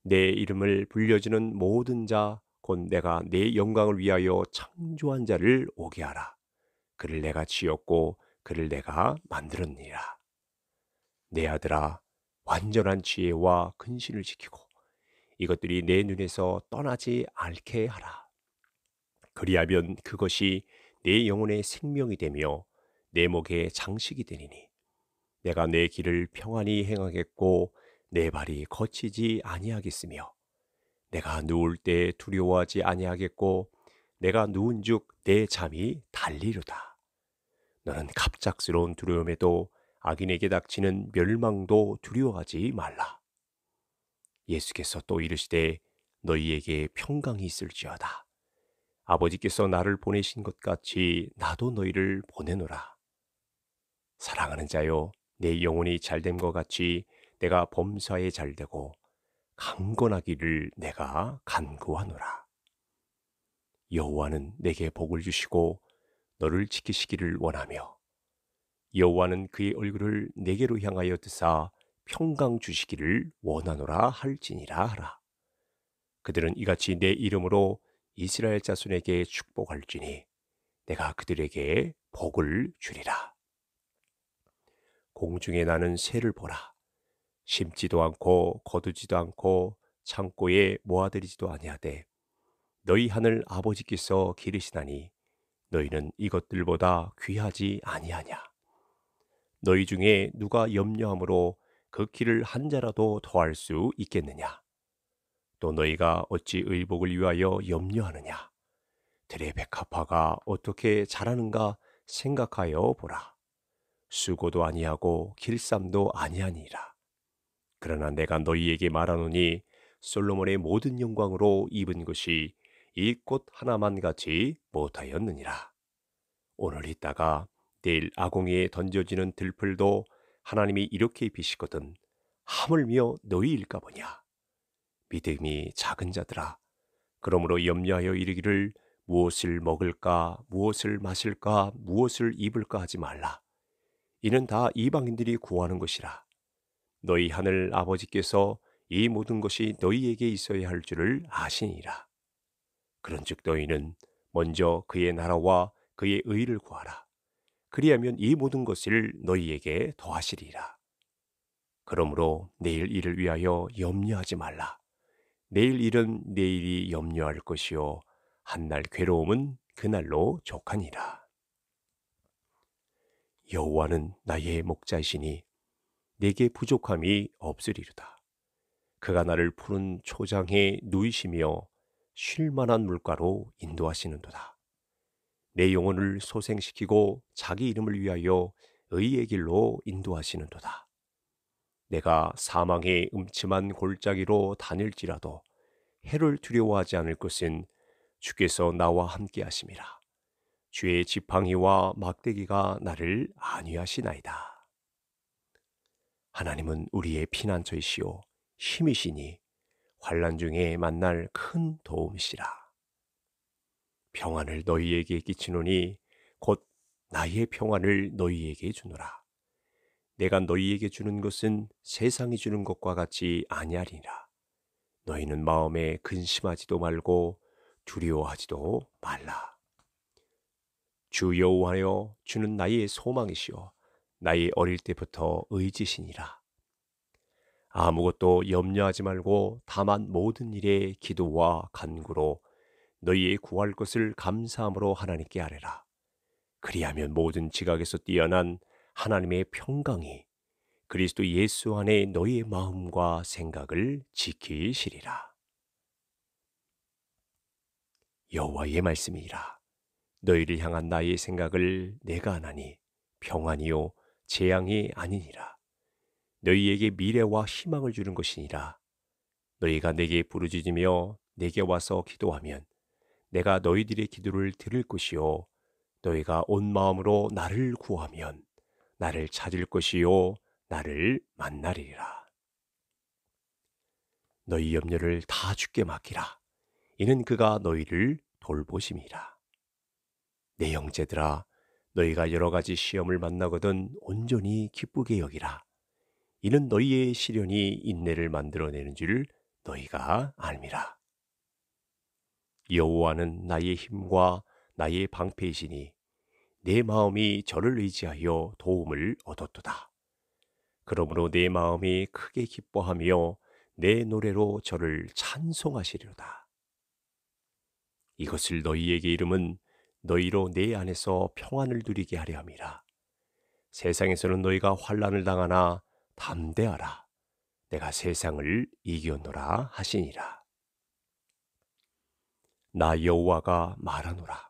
내 이름을 불려지는 모든 자곧 내가 내 영광을 위하여 창조한 자를 오게 하라. 그를 내가 지었고 그를 내가 만들었니라. 내 아들아, 완전한 지혜와 근신을 지키고 이것들이 내 눈에서 떠나지 않게 하라. 그리하면 그것이 내 영혼의 생명이 되며 내 목의 장식이 되리니 내가 내 길을 평안히 행하겠고 내 발이 거치지 아니하겠으며 내가 누울 때 두려워하지 아니하겠고 내가 누운즉 내 잠이 달리로다. 너는 갑작스러운 두려움에도 악인에게 닥치는 멸망도 두려워하지 말라. 예수께서 또 이르시되 너희에게 평강이 있을지어다. 아버지께서 나를 보내신 것 같이 나도 너희를 보내노라. 사랑하는 자여, 내 영혼이 잘된것 같이 내가 범사에 잘되고 강건하기를 내가 간구하노라. 여호와는 내게 복을 주시고 너를 지키시기를 원하며 여호와는 그의 얼굴을 내게로 향하여 드사 평강 주시기를 원하노라 할지니라 하라. 그들은 이같이 내 이름으로 이스라엘 자손에게 축복할지니 내가 그들에게 복을 주리라. 공중에 나는 새를 보라. 심지도 않고 거두지도 않고 창고에 모아들이지도 아니하되 너희 하늘 아버지께서 기르시나니 너희는 이것들보다 귀하지 아니하냐 너희 중에 누가 염려함으로 그 길을 한 자라도 더할 수 있겠느냐 또 너희가 어찌 의복을 위하여 염려하느냐 드레베카파가 어떻게 자라는가 생각하여 보라 수고도 아니하고 길쌈도 아니하니라 그러나 내가 너희에게 말하노니 솔로몬의 모든 영광으로 입은 것이 이 꽃 하나만 같이 못하였느니라. 오늘 있다가 내일 아궁이에 던져지는 들풀도 하나님이 이렇게 비시거든 하물며 너희일까 보냐. 믿음이 작은 자들아. 그러므로 염려하여 이르기를 무엇을 먹을까, 무엇을 마실까, 무엇을 입을까 하지 말라. 이는 다 이방인들이 구하는 것이라. 너희 하늘 아버지께서 이 모든 것이 너희에게 있어야 할 줄을 아시니라. 그런즉 너희는 먼저 그의 나라와 그의 의를 구하라. 그리하면 이 모든 것을 너희에게 더하시리라. 그러므로 내일 일을 위하여 염려하지 말라. 내일 일은 내일이 염려할 것이요 한 날 괴로움은 그날로 족하니라. 여호와는 나의 목자이시니 내게 부족함이 없으리로다. 그가 나를 푸른 초장에 누이시며 쉴만한 물가로 인도하시는도다. 내 영혼을 소생시키고 자기 이름을 위하여 의의 길로 인도하시는도다. 내가 사망의 음침한 골짜기로 다닐지라도 해를 두려워하지 않을 것은 주께서 나와 함께 하심이라. 주의 지팡이와 막대기가 나를 안위하시나이다. 하나님은 우리의 피난처이시요 힘이시니 환란 중에 만날 큰 도움이시라. 평안을 너희에게 끼치노니 곧 나의 평안을 너희에게 주노라. 내가 너희에게 주는 것은 세상이 주는 것과 같이 아니하리라. 너희는 마음에 근심하지도 말고 두려워하지도 말라. 주 여호와여 주는 나의 소망이시요 나의 어릴 때부터 의지시니라. 아무것도 염려하지 말고 다만 모든 일에 기도와 간구로 너희의 구할 것을 감사함으로 하나님께 아뢰라. 그리하면 모든 지각에서 뛰어난 하나님의 평강이 그리스도 예수 안에 너희의 마음과 생각을 지키시리라. 여호와의 말씀이라. 너희를 향한 나의 생각을 내가 하나니 평안이요 재앙이 아니니라. 너희에게 미래와 희망을 주는 것이니라. 너희가 내게 부르짖으며 내게 와서 기도하면 내가 너희들의 기도를 들을 것이요 너희가 온 마음으로 나를 구하면 나를 찾을 것이요 나를 만나리라. 너희 염려를 다 주께 맡기라. 이는 그가 너희를 돌보심이라. 내 형제들아 너희가 여러 가지 시험을 만나거든 온전히 기쁘게 여기라. 이는 너희의 시련이 인내를 만들어내는 줄 너희가 알미라. 여호와는 나의 힘과 나의 방패이시니 내 마음이 저를 의지하여 도움을 얻었도다. 그러므로 내 마음이 크게 기뻐하며 내 노래로 저를 찬송하시리로다. 이것을 너희에게 이름은 너희로 내 안에서 평안을 누리게 하려 함이라. 세상에서는 너희가 환란을 당하나 담대하라. 내가 세상을 이겼노라 하시니라. 나 여호와가 말하노라.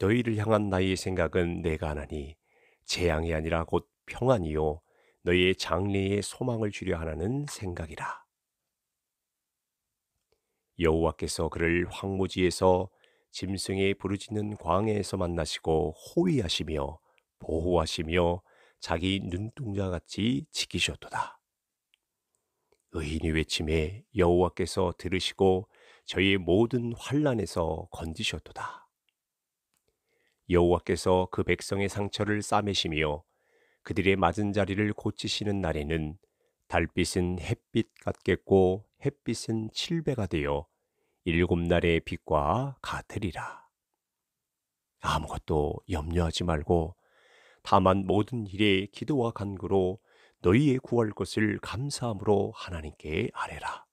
너희를 향한 나의 생각은 내가 하나니 재앙이 아니라 곧 평안이요 너희의 장래에 소망을 주려 하나는 생각이라. 여호와께서 그를 황무지에서 짐승의 부르짖는 광해에서 만나시고 호위하시며 보호하시며 자기 눈동자 같이 지키셨도다. 의인이 외침에 여호와께서 들으시고 저희의 모든 환란에서 건지셨도다. 여호와께서 그 백성의 상처를 싸매시며 그들의 맞은 자리를 고치시는 날에는 달빛은 햇빛 같겠고 햇빛은 칠배가 되어 일곱 날의 빛과 같으리라. 아무것도 염려하지 말고 다만 모든 일에 기도와 간구로 너희의 구할 것을 감사함으로 하나님께 아뢰라.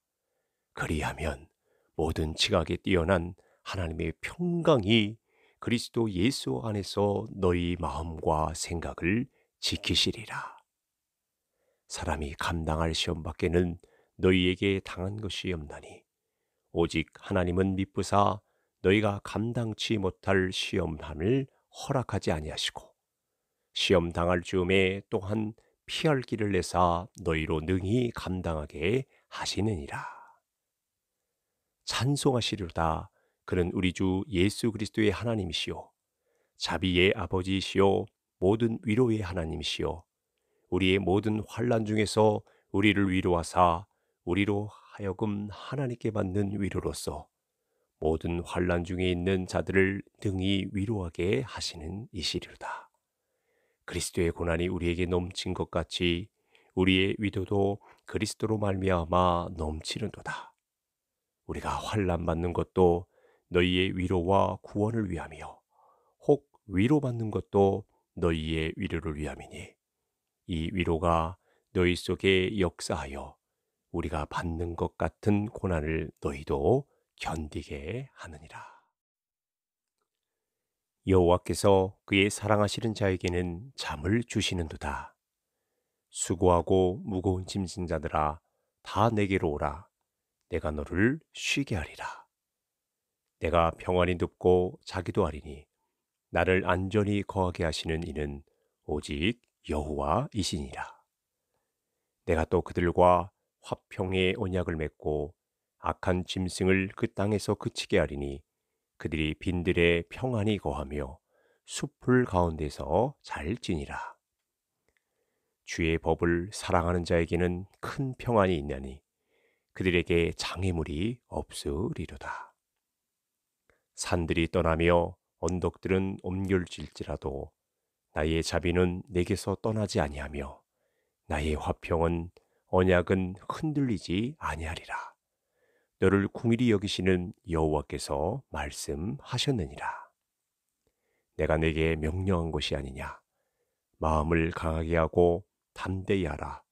그리하면 모든 지각에 뛰어난 하나님의 평강이 그리스도 예수 안에서 너희 마음과 생각을 지키시리라. 사람이 감당할 시험 밖에는 너희에게 당한 것이 없나니 오직 하나님은 미쁘사 너희가 감당치 못할 시험함을 허락하지 아니하시고 시험 당할 즈음에 또한 피할 길을 내사 너희로 능히 감당하게 하시느니라. 찬송하시리로다. 그는 우리 주 예수 그리스도의 하나님이시요 자비의 아버지이시요 모든 위로의 하나님이시요 우리의 모든 환난 중에서 우리를 위로하사 우리로 하여금 하나님께 받는 위로로서 모든 환란 중에 있는 자들을 등이 위로하게 하시는 이시리로다. 그리스도의 고난이 우리에게 넘친 것 같이 우리의 위도도 그리스도로 말미암아 넘치는도다. 우리가 환란 받는 것도 너희의 위로와 구원을 위함이요 혹 위로 받는 것도 너희의 위로를 위함이니 이 위로가 너희 속에 역사하여 우리가 받는 것 같은 고난을 너희도 견디게 하느니라. 여호와께서 그의 사랑하시는 자에게는 잠을 주시는도다. 수고하고 무거운 짐진 자들아 다 내게로 오라. 내가 너를 쉬게 하리라. 내가 평안히 눕고 자기도 하리니 나를 안전히 거하게 하시는 이는 오직 여호와이시니라. 내가 또 그들과 화평의 언약을 맺고 악한 짐승을 그 땅에서 그치게 하리니 그들이 빈들에 평안히 거하며 숲을 가운데서 잘 지니라. 주의 법을 사랑하는 자에게는 큰 평안이 있나니 그들에게 장애물이 없으리로다. 산들이 떠나며 언덕들은 옮겨질지라도 나의 자비는 내게서 떠나지 아니하며 나의 화평은 언약은 흔들리지 아니하리라. 너를 궁일이 여기시는 여호와께서 말씀하셨느니라. 내가 내게 명령한 것이 아니냐. 마음을 강하게 하고 담대히 하라.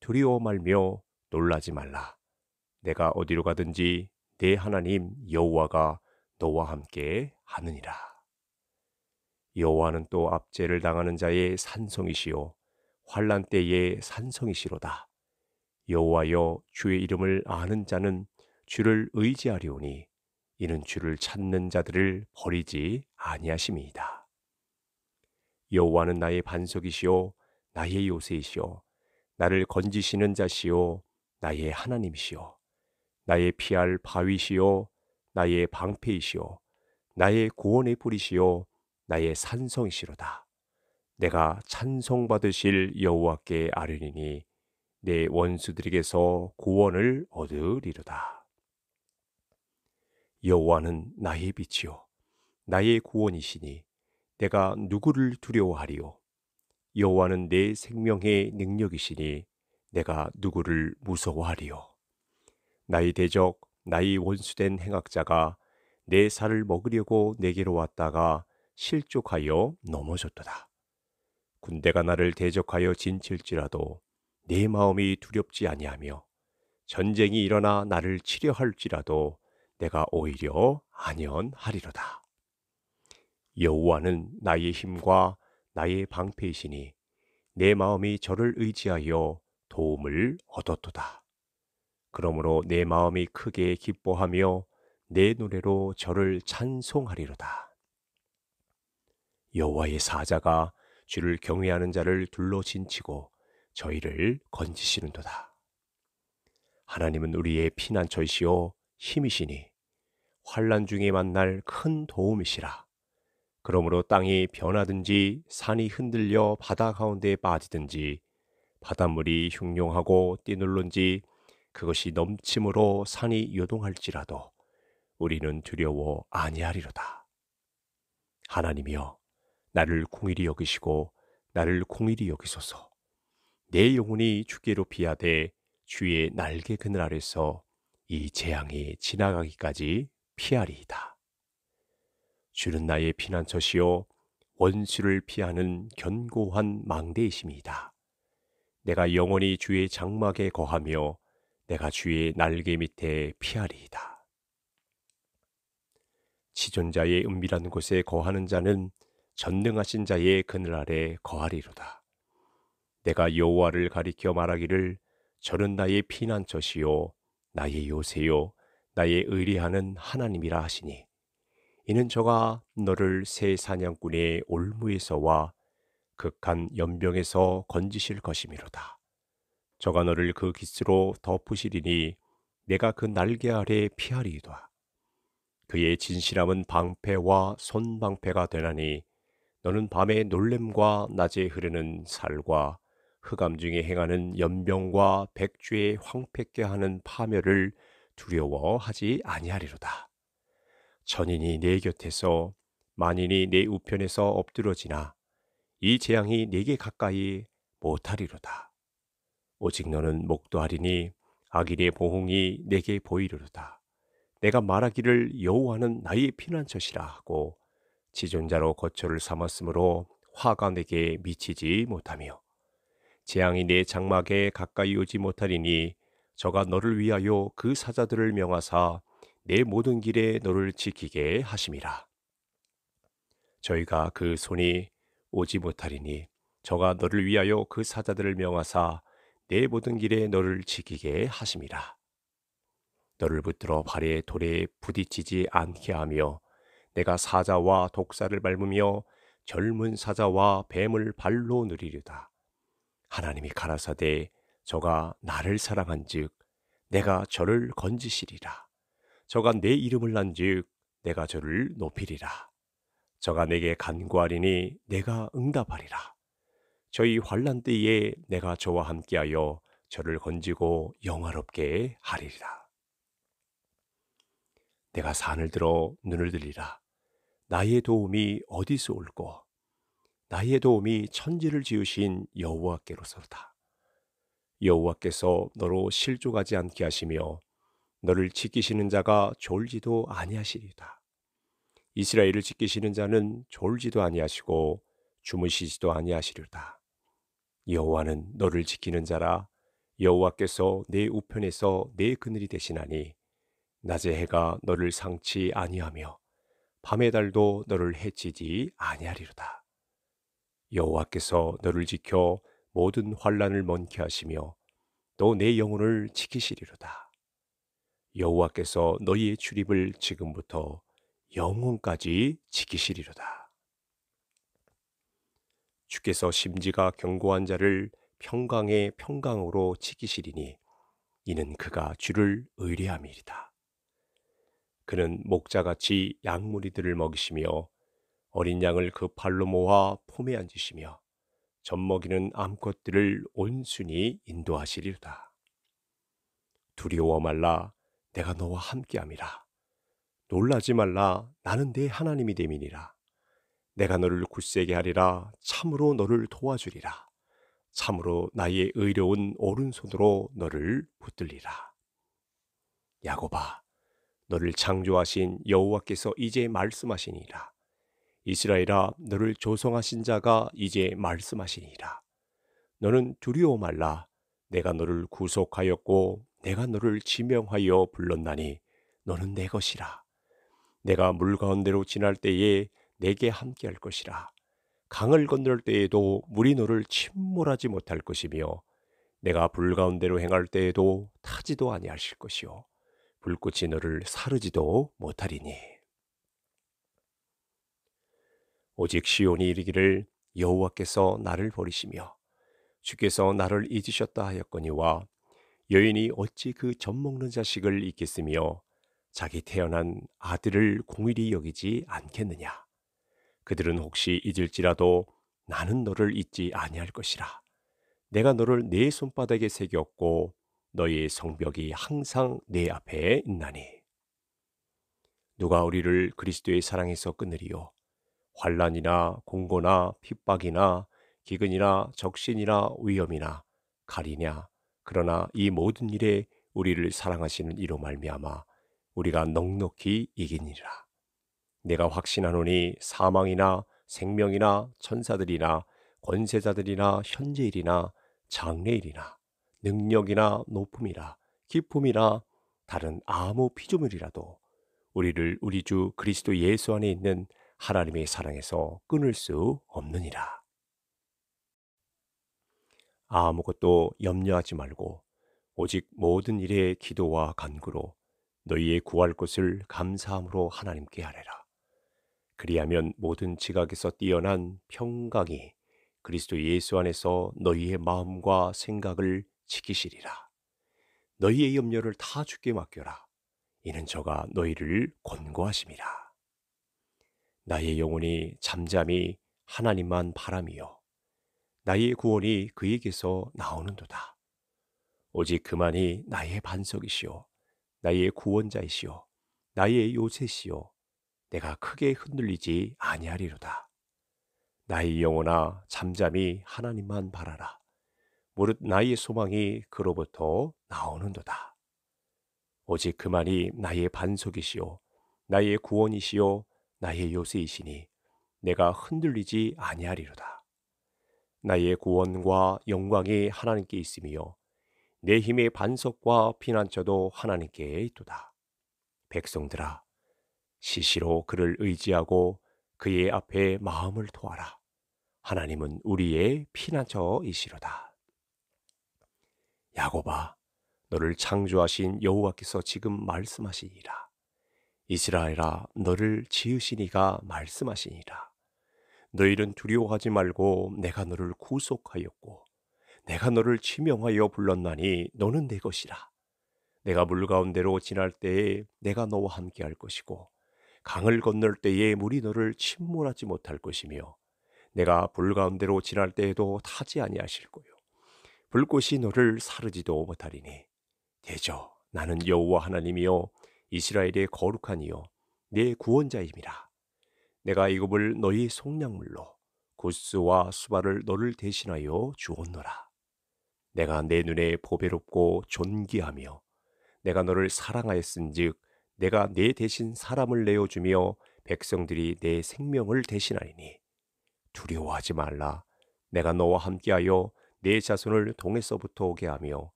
두려워 말며 놀라지 말라. 내가 어디로 가든지 내 하나님 여호와가 너와 함께 하느니라. 여호와는 또 압제를 당하는 자의 산성이시요 환란 때의 산성이시로다. 여호와여 주의 이름을 아는 자는 주를 의지하리오니 이는 주를 찾는 자들을 버리지 아니하심이다 여호와는 나의 반석이시요 나의 요새이시요 나를 건지시는 자시요 나의 하나님이시요 나의 피할 바위시요 나의 방패이시요 나의 구원의 뿌리시요 나의 산성이시로다. 내가 찬송받으실 여호와께 아뢰니니 내 원수들에게서 구원을 얻으리로다. 여호와는 나의 빛이요 나의 구원이시니 내가 누구를 두려워하리요 여호와는 내 생명의 능력이시니 내가 누구를 무서워하리요 나의 대적 나의 원수된 행악자가 내 살을 먹으려고 내게로 왔다가 실족하여 넘어졌도다 군대가 나를 대적하여 진칠지라도 내 마음이 두렵지 아니하며 전쟁이 일어나 나를 치려 할지라도 내가 오히려 안연하리로다. 여호와는 나의 힘과 나의 방패이시니 내 마음이 저를 의지하여 도움을 얻었도다. 그러므로 내 마음이 크게 기뻐하며 내 노래로 저를 찬송하리로다. 여호와의 사자가 주를 경외하는 자를 둘러 진치고 저희를 건지시는도다. 하나님은 우리의 피난처이시요 힘이시니 환란 중에 만날 큰 도움이시라. 그러므로 땅이 변하든지 산이 흔들려 바다 가운데 빠지든지 바닷물이 흉룡하고 뛰놀른지 그것이 넘침으로 산이 요동할지라도 우리는 두려워 아니하리로다. 하나님이여 나를 공일히 여기시고 나를 공일히 여기소서. 내 영혼이 주께로 피하되 주의 날개 그늘 아래서 이 재앙이 지나가기까지 피하리이다. 주는 나의 피난처시요 원수를 피하는 견고한 망대이십니다. 내가 영원히 주의 장막에 거하며 내가 주의 날개 밑에 피하리이다. 지존자의 은밀한 곳에 거하는 자는 전능하신 자의 그늘 아래 거하리로다. 내가 여호와를 가리켜 말하기를 저는 나의 피난처시요 나의 요새요 나의 의리하는 하나님이라 하시니 이는 저가 너를 새 사냥꾼의 올무에서와 극한 연병에서 건지실 것이미로다. 저가 너를 그깃으로 덮으시리니 내가 그 날개 아래 피하리이다. 그의 진실함은 방패와 손방패가 되나니 너는 밤에 놀램과 낮에 흐르는 살과 흑암중에 행하는 연병과 백주에 황폐케 하는 파멸을 두려워하지 아니하리로다. 전인이 내 곁에서 만인이 내 우편에서 엎드러지나 이 재앙이 내게 가까이 못하리로다. 오직 너는 목도하리니 악인의 보홍이 내게 보이리로다. 내가 말하기를 여호와는 나의 피난처시라 하고 지존자로 거처를 삼았으므로 화가 내게 미치지 못하며 재앙이 내 장막에 가까이 오지 못하리니 저가 너를 위하여 그 사자들을 명하사 내 모든 길에 너를 지키게 하심이라. 저희가 그 손이 오지 못하리니 저가 너를 위하여 그 사자들을 명하사 내 모든 길에 너를 지키게 하심이라. 너를 붙들어 발에 돌에 부딪히지 않게 하며 내가 사자와 독사를 밟으며 젊은 사자와 뱀을 발로 누리리다. 하나님이 가라사대 저가 나를 사랑한즉 내가 저를 건지시리라 저가 내 이름을 난즉 내가 저를 높이리라 저가 내게 간구하리니 내가 응답하리라 저희 환란 때에 내가 저와 함께하여 저를 건지고 영화롭게 하리라 내가 산을 들어 눈을 들리라 나의 도움이 어디서 올꼬 나의 도움이 천지를 지으신 여호와께로서다. 여호와께서 너로 실족하지 않게 하시며 너를 지키시는 자가 졸지도 아니하시리다. 이스라엘을 지키시는 자는 졸지도 아니하시고 주무시지도 아니하시리다. 여호와는 너를 지키는 자라 여호와께서 내 우편에서 내 그늘이 되시나니 낮의 해가 너를 상치 아니하며 밤의 달도 너를 해치지 아니하리로다. 여호와께서 너를 지켜 모든 환란을 먼케 하시며 또내 영혼을 지키시리로다. 여호와께서 너희의 출입을 지금부터 영혼까지 지키시리로다. 주께서 심지가 경고한 자를 평강의 평강으로 지키시리니 이는 그가 주를 의뢰함이리다. 그는 목자같이 양무리들을 먹이시며 어린 양을 그팔로 모아 품에 앉으시며 젖먹이는 암컷들을 온순히 인도하시리로다. 두려워 말라 내가 너와 함께함이라. 놀라지 말라 나는 내 하나님이 됨이니라. 내가 너를 굳세게 하리라 참으로 너를 도와주리라. 참으로 나의 의로운 오른손으로 너를 붙들리라. 야고바 너를 창조하신 여호와께서 이제 말씀하시니라. 이스라엘아 너를 조성하신 자가 이제 말씀하시니라. 너는 두려워 말라. 내가 너를 구속하였고 내가 너를 지명하여 불렀나니 너는 내 것이라. 내가 물 가운데로 지날 때에 내게 함께할 것이라. 강을 건널 때에도 물이 너를 침몰하지 못할 것이며 내가 불 가운데로 행할 때에도 타지도 아니하실 것이요 불꽃이 너를 사르지도 못하리니. 오직 시온이 이르기를 여호와께서 나를 버리시며 주께서 나를 잊으셨다 하였거니와 여인이 어찌 그 젖먹는 자식을 잊겠으며 자기 태어난 아들을 공일히 여기지 않겠느냐 그들은 혹시 잊을지라도 나는 너를 잊지 아니할 것이라 내가 너를 내 손바닥에 새겼고 너의 성벽이 항상 내 앞에 있나니 누가 우리를 그리스도의 사랑에서 끊으리요 환란이나 공고나 핍박이나 기근이나 적신이나 위험이나 가리냐 그러나 이 모든 일에 우리를 사랑하시는 이로 말미암아 우리가 넉넉히 이기니라 내가 확신하노니 사망이나 생명이나 천사들이나 권세자들이나 현재일이나 장래일이나 능력이나 높음이라기쁨이라 다른 아무 피조물이라도 우리를 우리 주 그리스도 예수 안에 있는 하나님의 사랑에서 끊을 수 없느니라. 아무것도 염려하지 말고 오직 모든 일에 기도와 간구로 너희의 구할 것을 감사함으로 하나님께 하래라. 그리하면 모든 지각에서 뛰어난 평강이 그리스도 예수 안에서 너희의 마음과 생각을 지키시리라. 너희의 염려를 다 주께 맡겨라. 이는 저가 너희를 권고하심이라. 나의 영혼이 잠잠히 하나님만 바람이요. 나의 구원이 그에게서 나오는도다. 오직 그만이 나의 반석이시요. 나의 구원자이시요. 나의 요새시요. 내가 크게 흔들리지 아니하리로다. 나의 영혼아 잠잠히 하나님만 바라라. 무릇 나의 소망이 그로부터 나오는도다. 오직 그만이 나의 반석이시요. 나의 구원이시요. 나의 요새이시니 내가 흔들리지 아니하리로다. 나의 구원과 영광이 하나님께 있으며 내 힘의 반석과 피난처도 하나님께 있도다. 백성들아, 시시로 그를 의지하고 그의 앞에 마음을 토하라. 하나님은 우리의 피난처이시로다. 야곱아, 너를 창조하신 여호와께서 지금 말씀하시니라. 이스라엘아 너를 지으시니가 말씀하시니라. 너희는 두려워하지 말고 내가 너를 구속하였고 내가 너를 치명하여 불렀나니 너는 내 것이라. 내가 물 가운데로 지날 때에 내가 너와 함께 할 것이고 강을 건널 때에 물이 너를 침몰하지 못할 것이며 내가 불 가운데로 지날 때에도 타지 아니하실 거요 불꽃이 너를 사르지도 못하리니 대저 나는 여호와 하나님이요 이스라엘의 거룩한 이여내 구원자임이라. 내가 이굽을 너희 속량물로 구스와 수바를 너를 대신하여 주었노라. 내가 내 눈에 보배롭고 존귀하며 내가 너를 사랑하였은즉 내가 내 대신 사람을 내어 주며 백성들이 내 생명을 대신하리니 두려워하지 말라 내가 너와 함께하여 내 자손을 동에서부터 오게 하며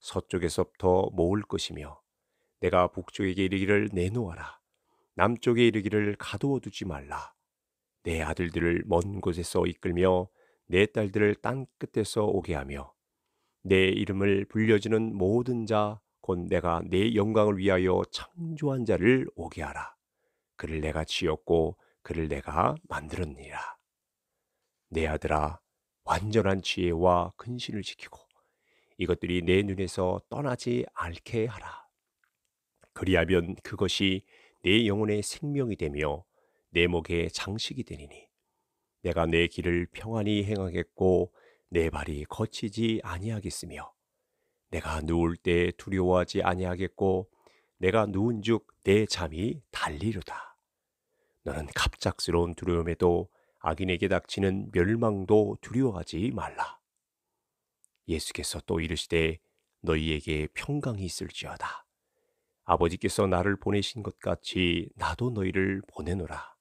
서쪽에서부터 모을 것이며 내가 북쪽에게 이르기를 내놓아라. 남쪽에 이르기를 가두어 두지 말라. 내 아들들을 먼 곳에서 이끌며 내 딸들을 땅 끝에서 오게 하며 내 이름을 불려지는 모든 자 곧 내가 내 영광을 위하여 창조한 자를 오게 하라. 그를 내가 지었고 그를 내가 만들었니라. 내 아들아 완전한 지혜와 근신을 지키고 이것들이 내 눈에서 떠나지 않게 하라. 그리하면 그것이 내 영혼의 생명이 되며 내 목의 장식이 되리니 내가 내 길을 평안히 행하겠고 내 발이 거치지 아니하겠으며 내가 누울 때 두려워하지 아니하겠고 내가 누운즉 내 잠이 달리로다. 너는 갑작스러운 두려움에도 악인에게 닥치는 멸망도 두려워하지 말라. 예수께서 또 이르시되 너희에게 평강이 있을지어다. 아버지께서 나를 보내신 것 같이 나도 너희를 보내노라.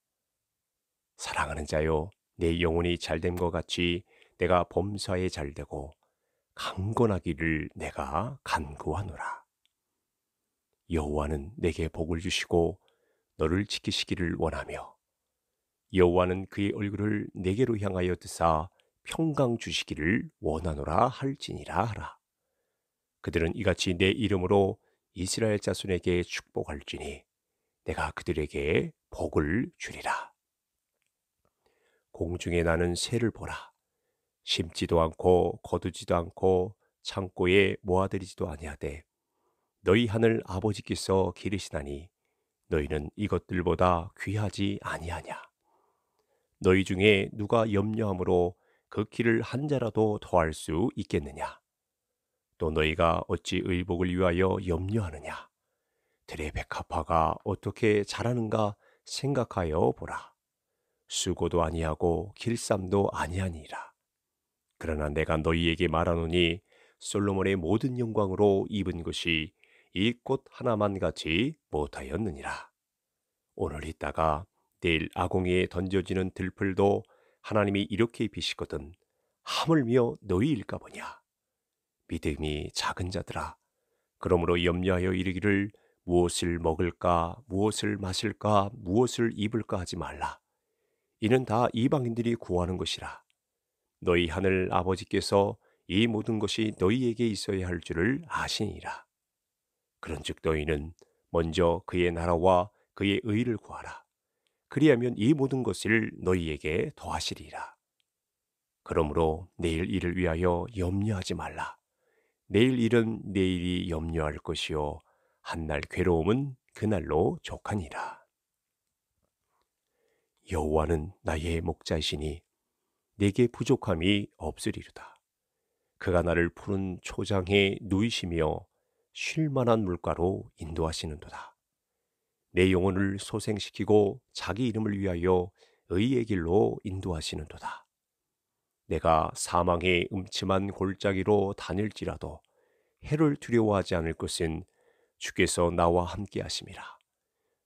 사랑하는 자여, 내 영혼이 잘됨과 같이 내가 범사에 잘되고 강건하기를 내가 간구하노라. 여호와는 내게 복을 주시고 너를 지키시기를 원하며 여호와는 그의 얼굴을 내게로 향하여 드사 평강 주시기를 원하노라 할지니라 하라. 그들은 이같이 내 이름으로 이스라엘 자손에게 축복할지니 내가 그들에게 복을 주리라. 공중에 나는 새를 보라. 심지도 않고 거두지도 않고 창고에 모아들이지도 아니하되 너희 하늘 아버지께서 기르시나니 너희는 이것들보다 귀하지 아니하냐. 너희 중에 누가 염려함으로 그 키를 한 자라도 더할 수 있겠느냐. 또 너희가 어찌 의복을 위하여 염려하느냐? 들의 백합화가 어떻게 자라는가 생각하여 보라. 수고도 아니하고 길쌈도 아니하니라. 그러나 내가 너희에게 말하노니 솔로몬의 모든 영광으로 입은 것이 이 꽃 하나만 같이 못하였느니라. 오늘 있다가 내일 아궁이에 던져지는 들풀도 하나님이 이렇게 비시거든 하물며 너희일까 보냐. 믿음이 작은 자들아 그러므로 염려하여 이르기를 무엇을 먹을까 무엇을 마실까 무엇을 입을까 하지 말라 이는 다 이방인들이 구하는 것이라 너희 하늘 아버지께서 이 모든 것이 너희에게 있어야 할 줄을 아시니라 그런즉 너희는 먼저 그의 나라와 그의 의를 구하라 그리하면 이 모든 것을 너희에게 더하시리라 그러므로 내일 이를 위하여 염려하지 말라 내일 일은 내일이 염려할 것이요 한 날 괴로움은 그날로 족하니라. 여호와는 나의 목자시니 내게 부족함이 없으리로다. 그가 나를 푸른 초장에 누이시며 쉴 만한 물가로 인도하시는도다. 내 영혼을 소생시키고 자기 이름을 위하여 의의 길로 인도하시는도다. 내가 사망의 음침한 골짜기로 다닐지라도 해를 두려워하지 않을 것은 주께서 나와 함께 하심이라.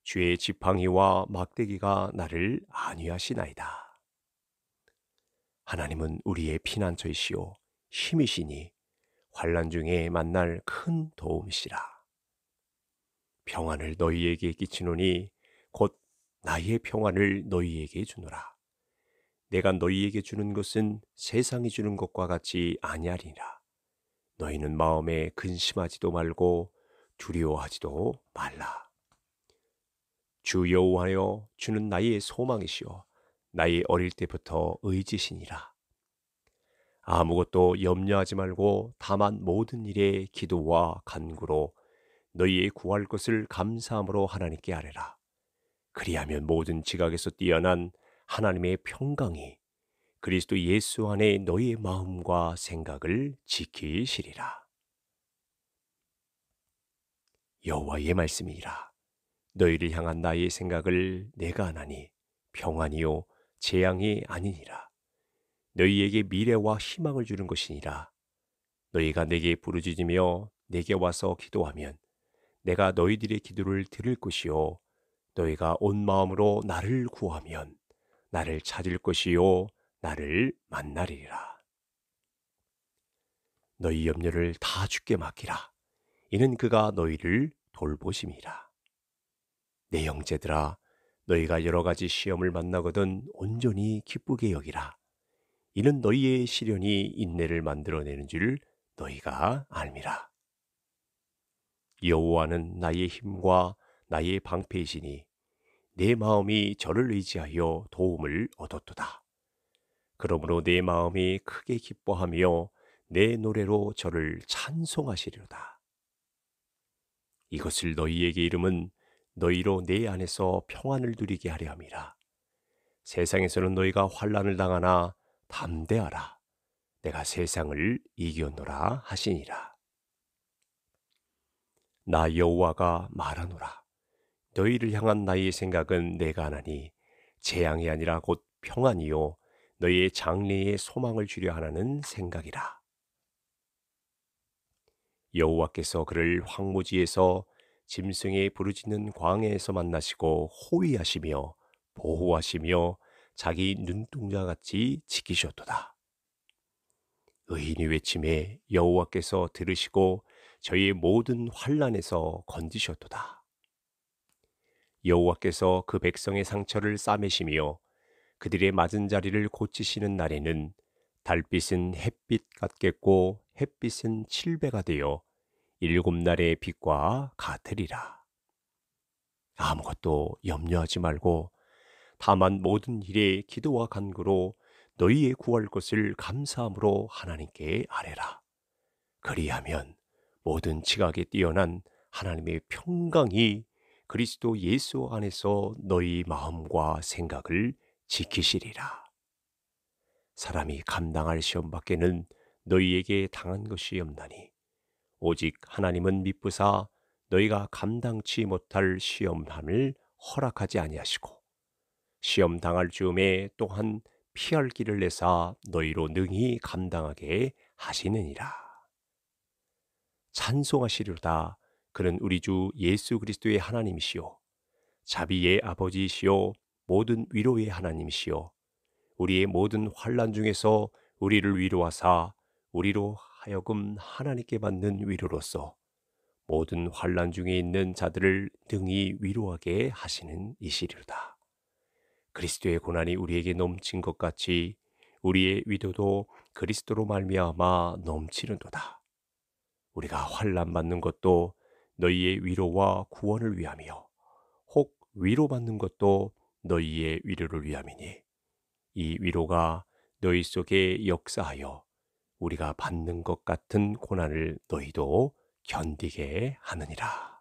주의 지팡이와 막대기가 나를 안위하시나이다. 하나님은 우리의 피난처이시오 힘이시니 환란 중에 만날 큰 도움이시라. 평안을 너희에게 끼치노니 곧 나의 평안을 너희에게 주노라. 내가 너희에게 주는 것은 세상이 주는 것과 같이 아니하리라. 너희는 마음에 근심하지도 말고 두려워하지도 말라. 주 여호와여 주는 나의 소망이시요 나의 어릴 때부터 의지시니라. 아무것도 염려하지 말고 다만 모든 일에 기도와 간구로 너희의 구할 것을 감사함으로 하나님께 아뢰라. 그리하면 모든 지각에서 뛰어난 하나님의 평강이 그리스도 예수 안에 너희의 마음과 생각을 지키시리라. 여호와의 말씀이라. 너희를 향한 나의 생각을 내가 하나니 평안이요 재앙이 아니니라. 너희에게 미래와 희망을 주는 것이니라. 너희가 내게 부르짖으며 내게 와서 기도하면 내가 너희들의 기도를 들을 것이요 너희가 온 마음으로 나를 구하면 나를 찾을 것이요 나를 만나리라. 너희 염려를 다 주께 맡기라. 이는 그가 너희를 돌보심이라. 내 형제들아 너희가 여러 가지 시험을 만나거든 온전히 기쁘게 여기라. 이는 너희의 시련이 인내를 만들어내는 줄 너희가 알미라. 여호와는 나의 힘과 나의 방패이시니 내 마음이 저를 의지하여 도움을 얻었도다. 그러므로 내 마음이 크게 기뻐하며 내 노래로 저를 찬송하시리로다. 이것을 너희에게 이름은 너희로 내 안에서 평안을 누리게 하려 함이라. 세상에서는 너희가 환란을 당하나 담대하라. 내가 세상을 이겼노라 하시니라. 나 여호와가 말하노라. 너희를 향한 나의 생각은 내가 하나니 재앙이 아니라 곧 평안이요 너희의 장래의 소망을 주려 하는 나 생각이라. 여호와께서 그를 황무지에서 짐승의 부르짖는 광해에서 만나시고 호위하시며 보호하시며 자기 눈동자 같이 지키셨도다. 의인이 외침에 여호와께서 들으시고 저희의 모든 환란에서 건지셨도다. 여호와께서 그 백성의 상처를 싸매시며 그들의 맞은 자리를 고치시는 날에는 달빛은 햇빛 같겠고 햇빛은 칠배가 되어 일곱 날의 빛과 같으리라. 아무것도 염려하지 말고 다만 모든 일에 기도와 간구로 너희의 구할 것을 감사함으로 하나님께 아뢰라. 그리하면 모든 지각에 뛰어난 하나님의 평강이 그리스도 예수 안에서 너희 마음과 생각을 지키시리라. 사람이 감당할 시험 밖에는 너희에게 당한 것이 없나니 오직 하나님은 미쁘사 너희가 감당치 못할 시험함을 허락하지 아니하시고 시험 당할 즈음에 또한 피할 길을 내사 너희로 능히 감당하게 하시느니라. 찬송하시리로다 그는 우리 주 예수 그리스도의 하나님이시요 자비의 아버지이시요 모든 위로의 하나님이시요 우리의 모든 환란 중에서 우리를 위로하사 우리로 하여금 하나님께 받는 위로로서 모든 환란 중에 있는 자들을 능히 위로하게 하시는 이시리로다. 그리스도의 고난이 우리에게 넘친 것 같이 우리의 위도도 그리스도로 말미암아 넘치는도다. 우리가 환란 받는 것도 너희의 위로와 구원을 위함이요. 혹 위로받는 것도 너희의 위로를 위함이니 이 위로가 너희 속에 역사하여 우리가 받는 것 같은 고난을 너희도 견디게 하느니라.